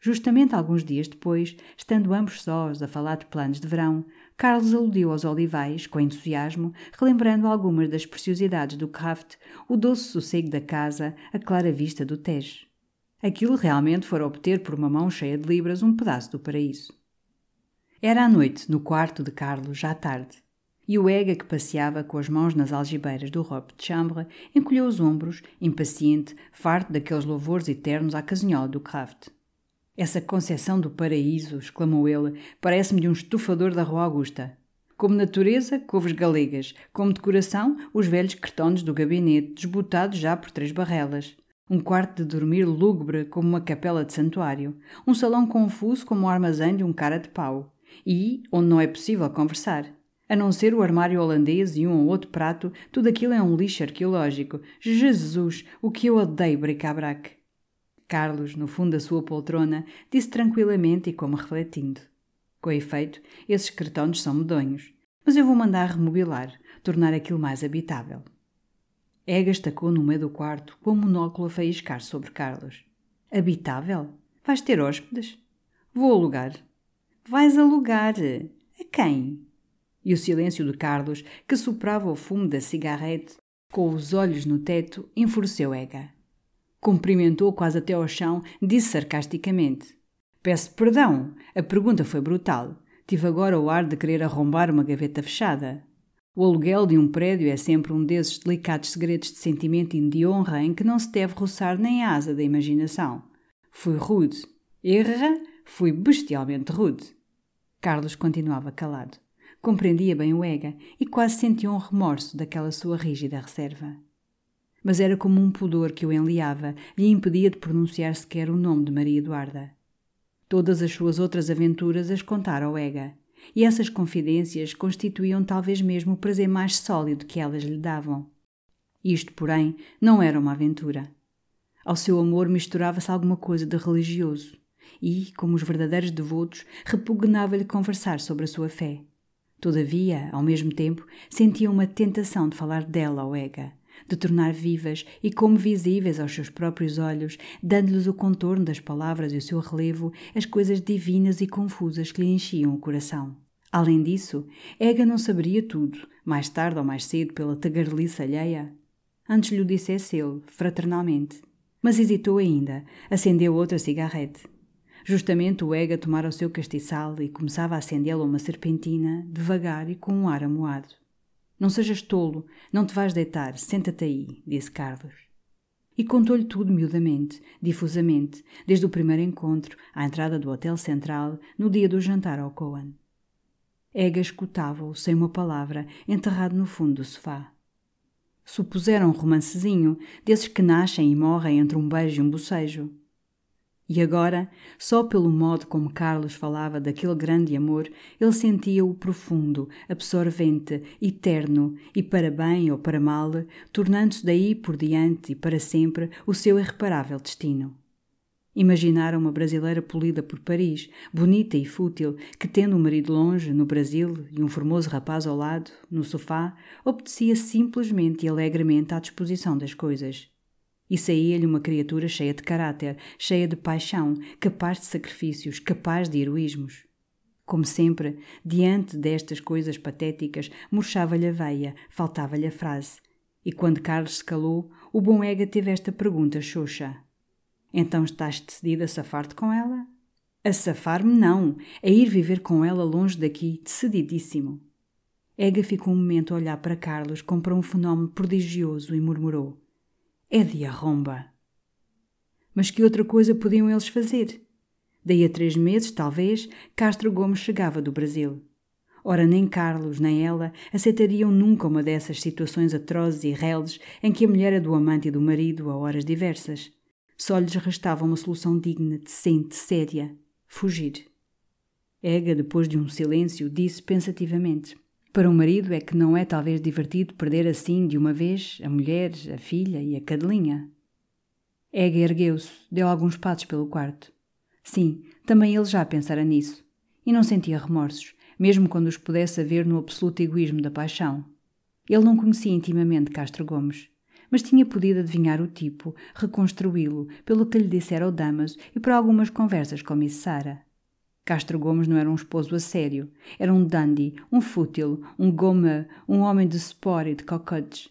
Justamente alguns dias depois, estando ambos sós a falar de planos de verão, Carlos aludiu aos olivais, com entusiasmo, relembrando algumas das preciosidades do Kraft, o doce sossego da casa, a clara vista do Tejo. Aquilo realmente fora obter por uma mão cheia de libras um pedaço do paraíso. Era à noite, no quarto de Carlos, já tarde. E o Ega, que passeava com as mãos nas algibeiras do robe de chambre, encolheu os ombros, impaciente, farto daqueles louvores eternos à casinhola do Kraft. Essa concessão do paraíso, exclamou ele, parece-me de um estufador da Rua Augusta. Como natureza, couves galegas. Como decoração, os velhos cretones do gabinete, desbotados já por três barrelas. Um quarto de dormir lúgubre como uma capela de santuário. Um salão confuso como o armazém de um cara de pau e onde não é possível conversar. A não ser o armário holandês e um ou outro prato, tudo aquilo é um lixo arqueológico. Jesus, o que eu odeio bric brac Carlos, no fundo da sua poltrona, disse tranquilamente e como refletindo. Com efeito, esses cretones são medonhos, mas eu vou mandar remobilar, tornar aquilo mais habitável. Ega tacou no meio do quarto com o monóculo a faiscar sobre Carlos. Habitável? Vais ter hóspedes? Vou alugar. Vais alugar. Eh, a quem? E o silêncio de Carlos, que soprava o fumo da cigarrete com os olhos no teto, enfureceu Ega. Cumprimentou quase até ao chão, disse sarcasticamente: Peço perdão, a pergunta foi brutal. Tive agora o ar de querer arrombar uma gaveta fechada. O aluguel de um prédio é sempre um desses delicados segredos de sentimento e de honra em que não se deve roçar nem a asa da imaginação. Fui rude. Erra Fui bestialmente rude. Carlos continuava calado. Compreendia bem o Ega e quase sentia um remorso daquela sua rígida reserva. Mas era como um pudor que o enliava e impedia de pronunciar sequer o nome de Maria Eduarda. Todas as suas outras aventuras as contara ao Ega, e essas confidências constituíam talvez mesmo o prazer mais sólido que elas lhe davam. Isto, porém, não era uma aventura. Ao seu amor misturava-se alguma coisa de religioso e, como os verdadeiros devotos, repugnava-lhe conversar sobre a sua fé. Todavia, ao mesmo tempo, sentia uma tentação de falar dela ao Ega, de tornar vivas e como visíveis aos seus próprios olhos, dando-lhes o contorno das palavras e o seu relevo, as coisas divinas e confusas que lhe enchiam o coração. Além disso, Ega não saberia tudo, mais tarde ou mais cedo, pela tagarelice alheia. Antes lhe o dissesse ele, fraternalmente. Mas hesitou ainda, acendeu outra cigarrete. Justamente o Ega tomara o seu castiçal e começava a acendê-lo uma serpentina, devagar e com um ar amuado. Não sejas tolo, não te vais deitar, senta-te aí, disse Carlos. E contou-lhe tudo miudamente, difusamente, desde o primeiro encontro, à entrada do Hotel Central, no dia do jantar ao Coan. Ega escutava-o sem uma palavra, enterrado no fundo do sofá. Supuseram um romancezinho, desses que nascem e morrem entre um beijo e um bocejo. E agora, só pelo modo como Carlos falava daquele grande amor, ele sentia-o profundo, absorvente, eterno, e para bem ou para mal, tornando-se daí por diante e para sempre o seu irreparável destino. Imaginara uma brasileira polida por Paris, bonita e fútil, que tendo um marido longe, no Brasil, e um formoso rapaz ao lado, no sofá, obedecia simplesmente e alegremente à disposição das coisas. E saía-lhe uma criatura cheia de caráter, cheia de paixão, capaz de sacrifícios, capaz de heroísmos. Como sempre, diante destas coisas patéticas, murchava-lhe a veia, faltava-lhe a frase. E quando Carlos se calou, o bom Ega teve esta pergunta xoxa. Então estás decidido a safar-te com ela? A safar-me não, a ir viver com ela longe daqui, decididíssimo. Ega ficou um momento a olhar para Carlos como para um fenómeno prodigioso e murmurou: é de arromba. Mas que outra coisa podiam eles fazer? Daí a três meses, talvez, Castro Gomes chegava do Brasil. Ora, nem Carlos, nem ela aceitariam nunca uma dessas situações atrozes e reles em que a mulher é do amante e do marido a horas diversas. Só lhes restava uma solução digna, decente, séria: fugir. Ega, depois de um silêncio, disse pensativamente: para um marido é que não é talvez divertido perder assim de uma vez a mulher, a filha e a cadelinha. Ega ergueu-se, deu alguns passos pelo quarto. Sim, também ele já pensara nisso. E não sentia remorsos, mesmo quando os pudesse haver no absoluto egoísmo da paixão. Ele não conhecia intimamente Castro Gomes, mas tinha podido adivinhar o tipo, reconstruí-lo, pelo que lhe dissera o Damaso e por algumas conversas com Miss Sara. Castro Gomes não era um esposo a sério. Era um dandy, um fútil, um goma, um homem de sport e de cocotes.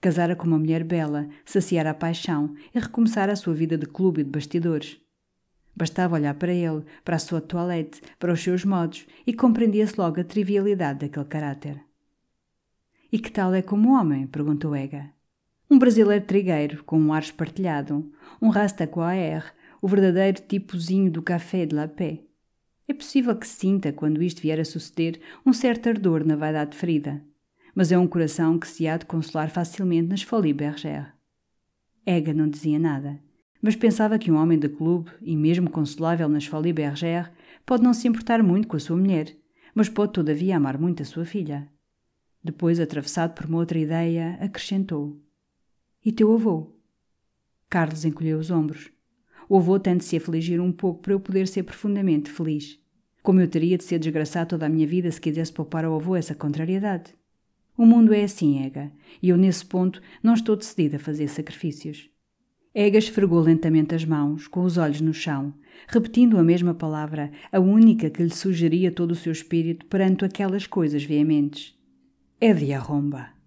Casara com uma mulher bela, saciar a paixão e recomeçar a sua vida de clube e de bastidores. Bastava olhar para ele, para a sua toilette, para os seus modos e compreendia-se logo a trivialidade daquele caráter. E que tal é como homem? perguntou Ega. Um brasileiro trigueiro, com um ar espartilhado, um rasta com a R, o verdadeiro tipozinho do café de la paix. É possível que sinta, quando isto vier a suceder, um certo ardor na vaidade ferida, mas é um coração que se há de consolar facilmente nas folies bergères. Ega não dizia nada, mas pensava que um homem de clube, e mesmo consolável nas folies bergères, pode não se importar muito com a sua mulher, mas pode todavia amar muito a sua filha. Depois, atravessado por uma outra ideia, acrescentou: E teu avô? Carlos encolheu os ombros. O avô tem de se afligir um pouco para eu poder ser profundamente feliz. Como eu teria de ser desgraçado toda a minha vida se quisesse poupar ao avô essa contrariedade? O mundo é assim, Ega, e eu nesse ponto não estou decidida a fazer sacrifícios. Ega esfregou lentamente as mãos, com os olhos no chão, repetindo a mesma palavra, a única que lhe sugeria todo o seu espírito perante aquelas coisas veementes. É de arromba.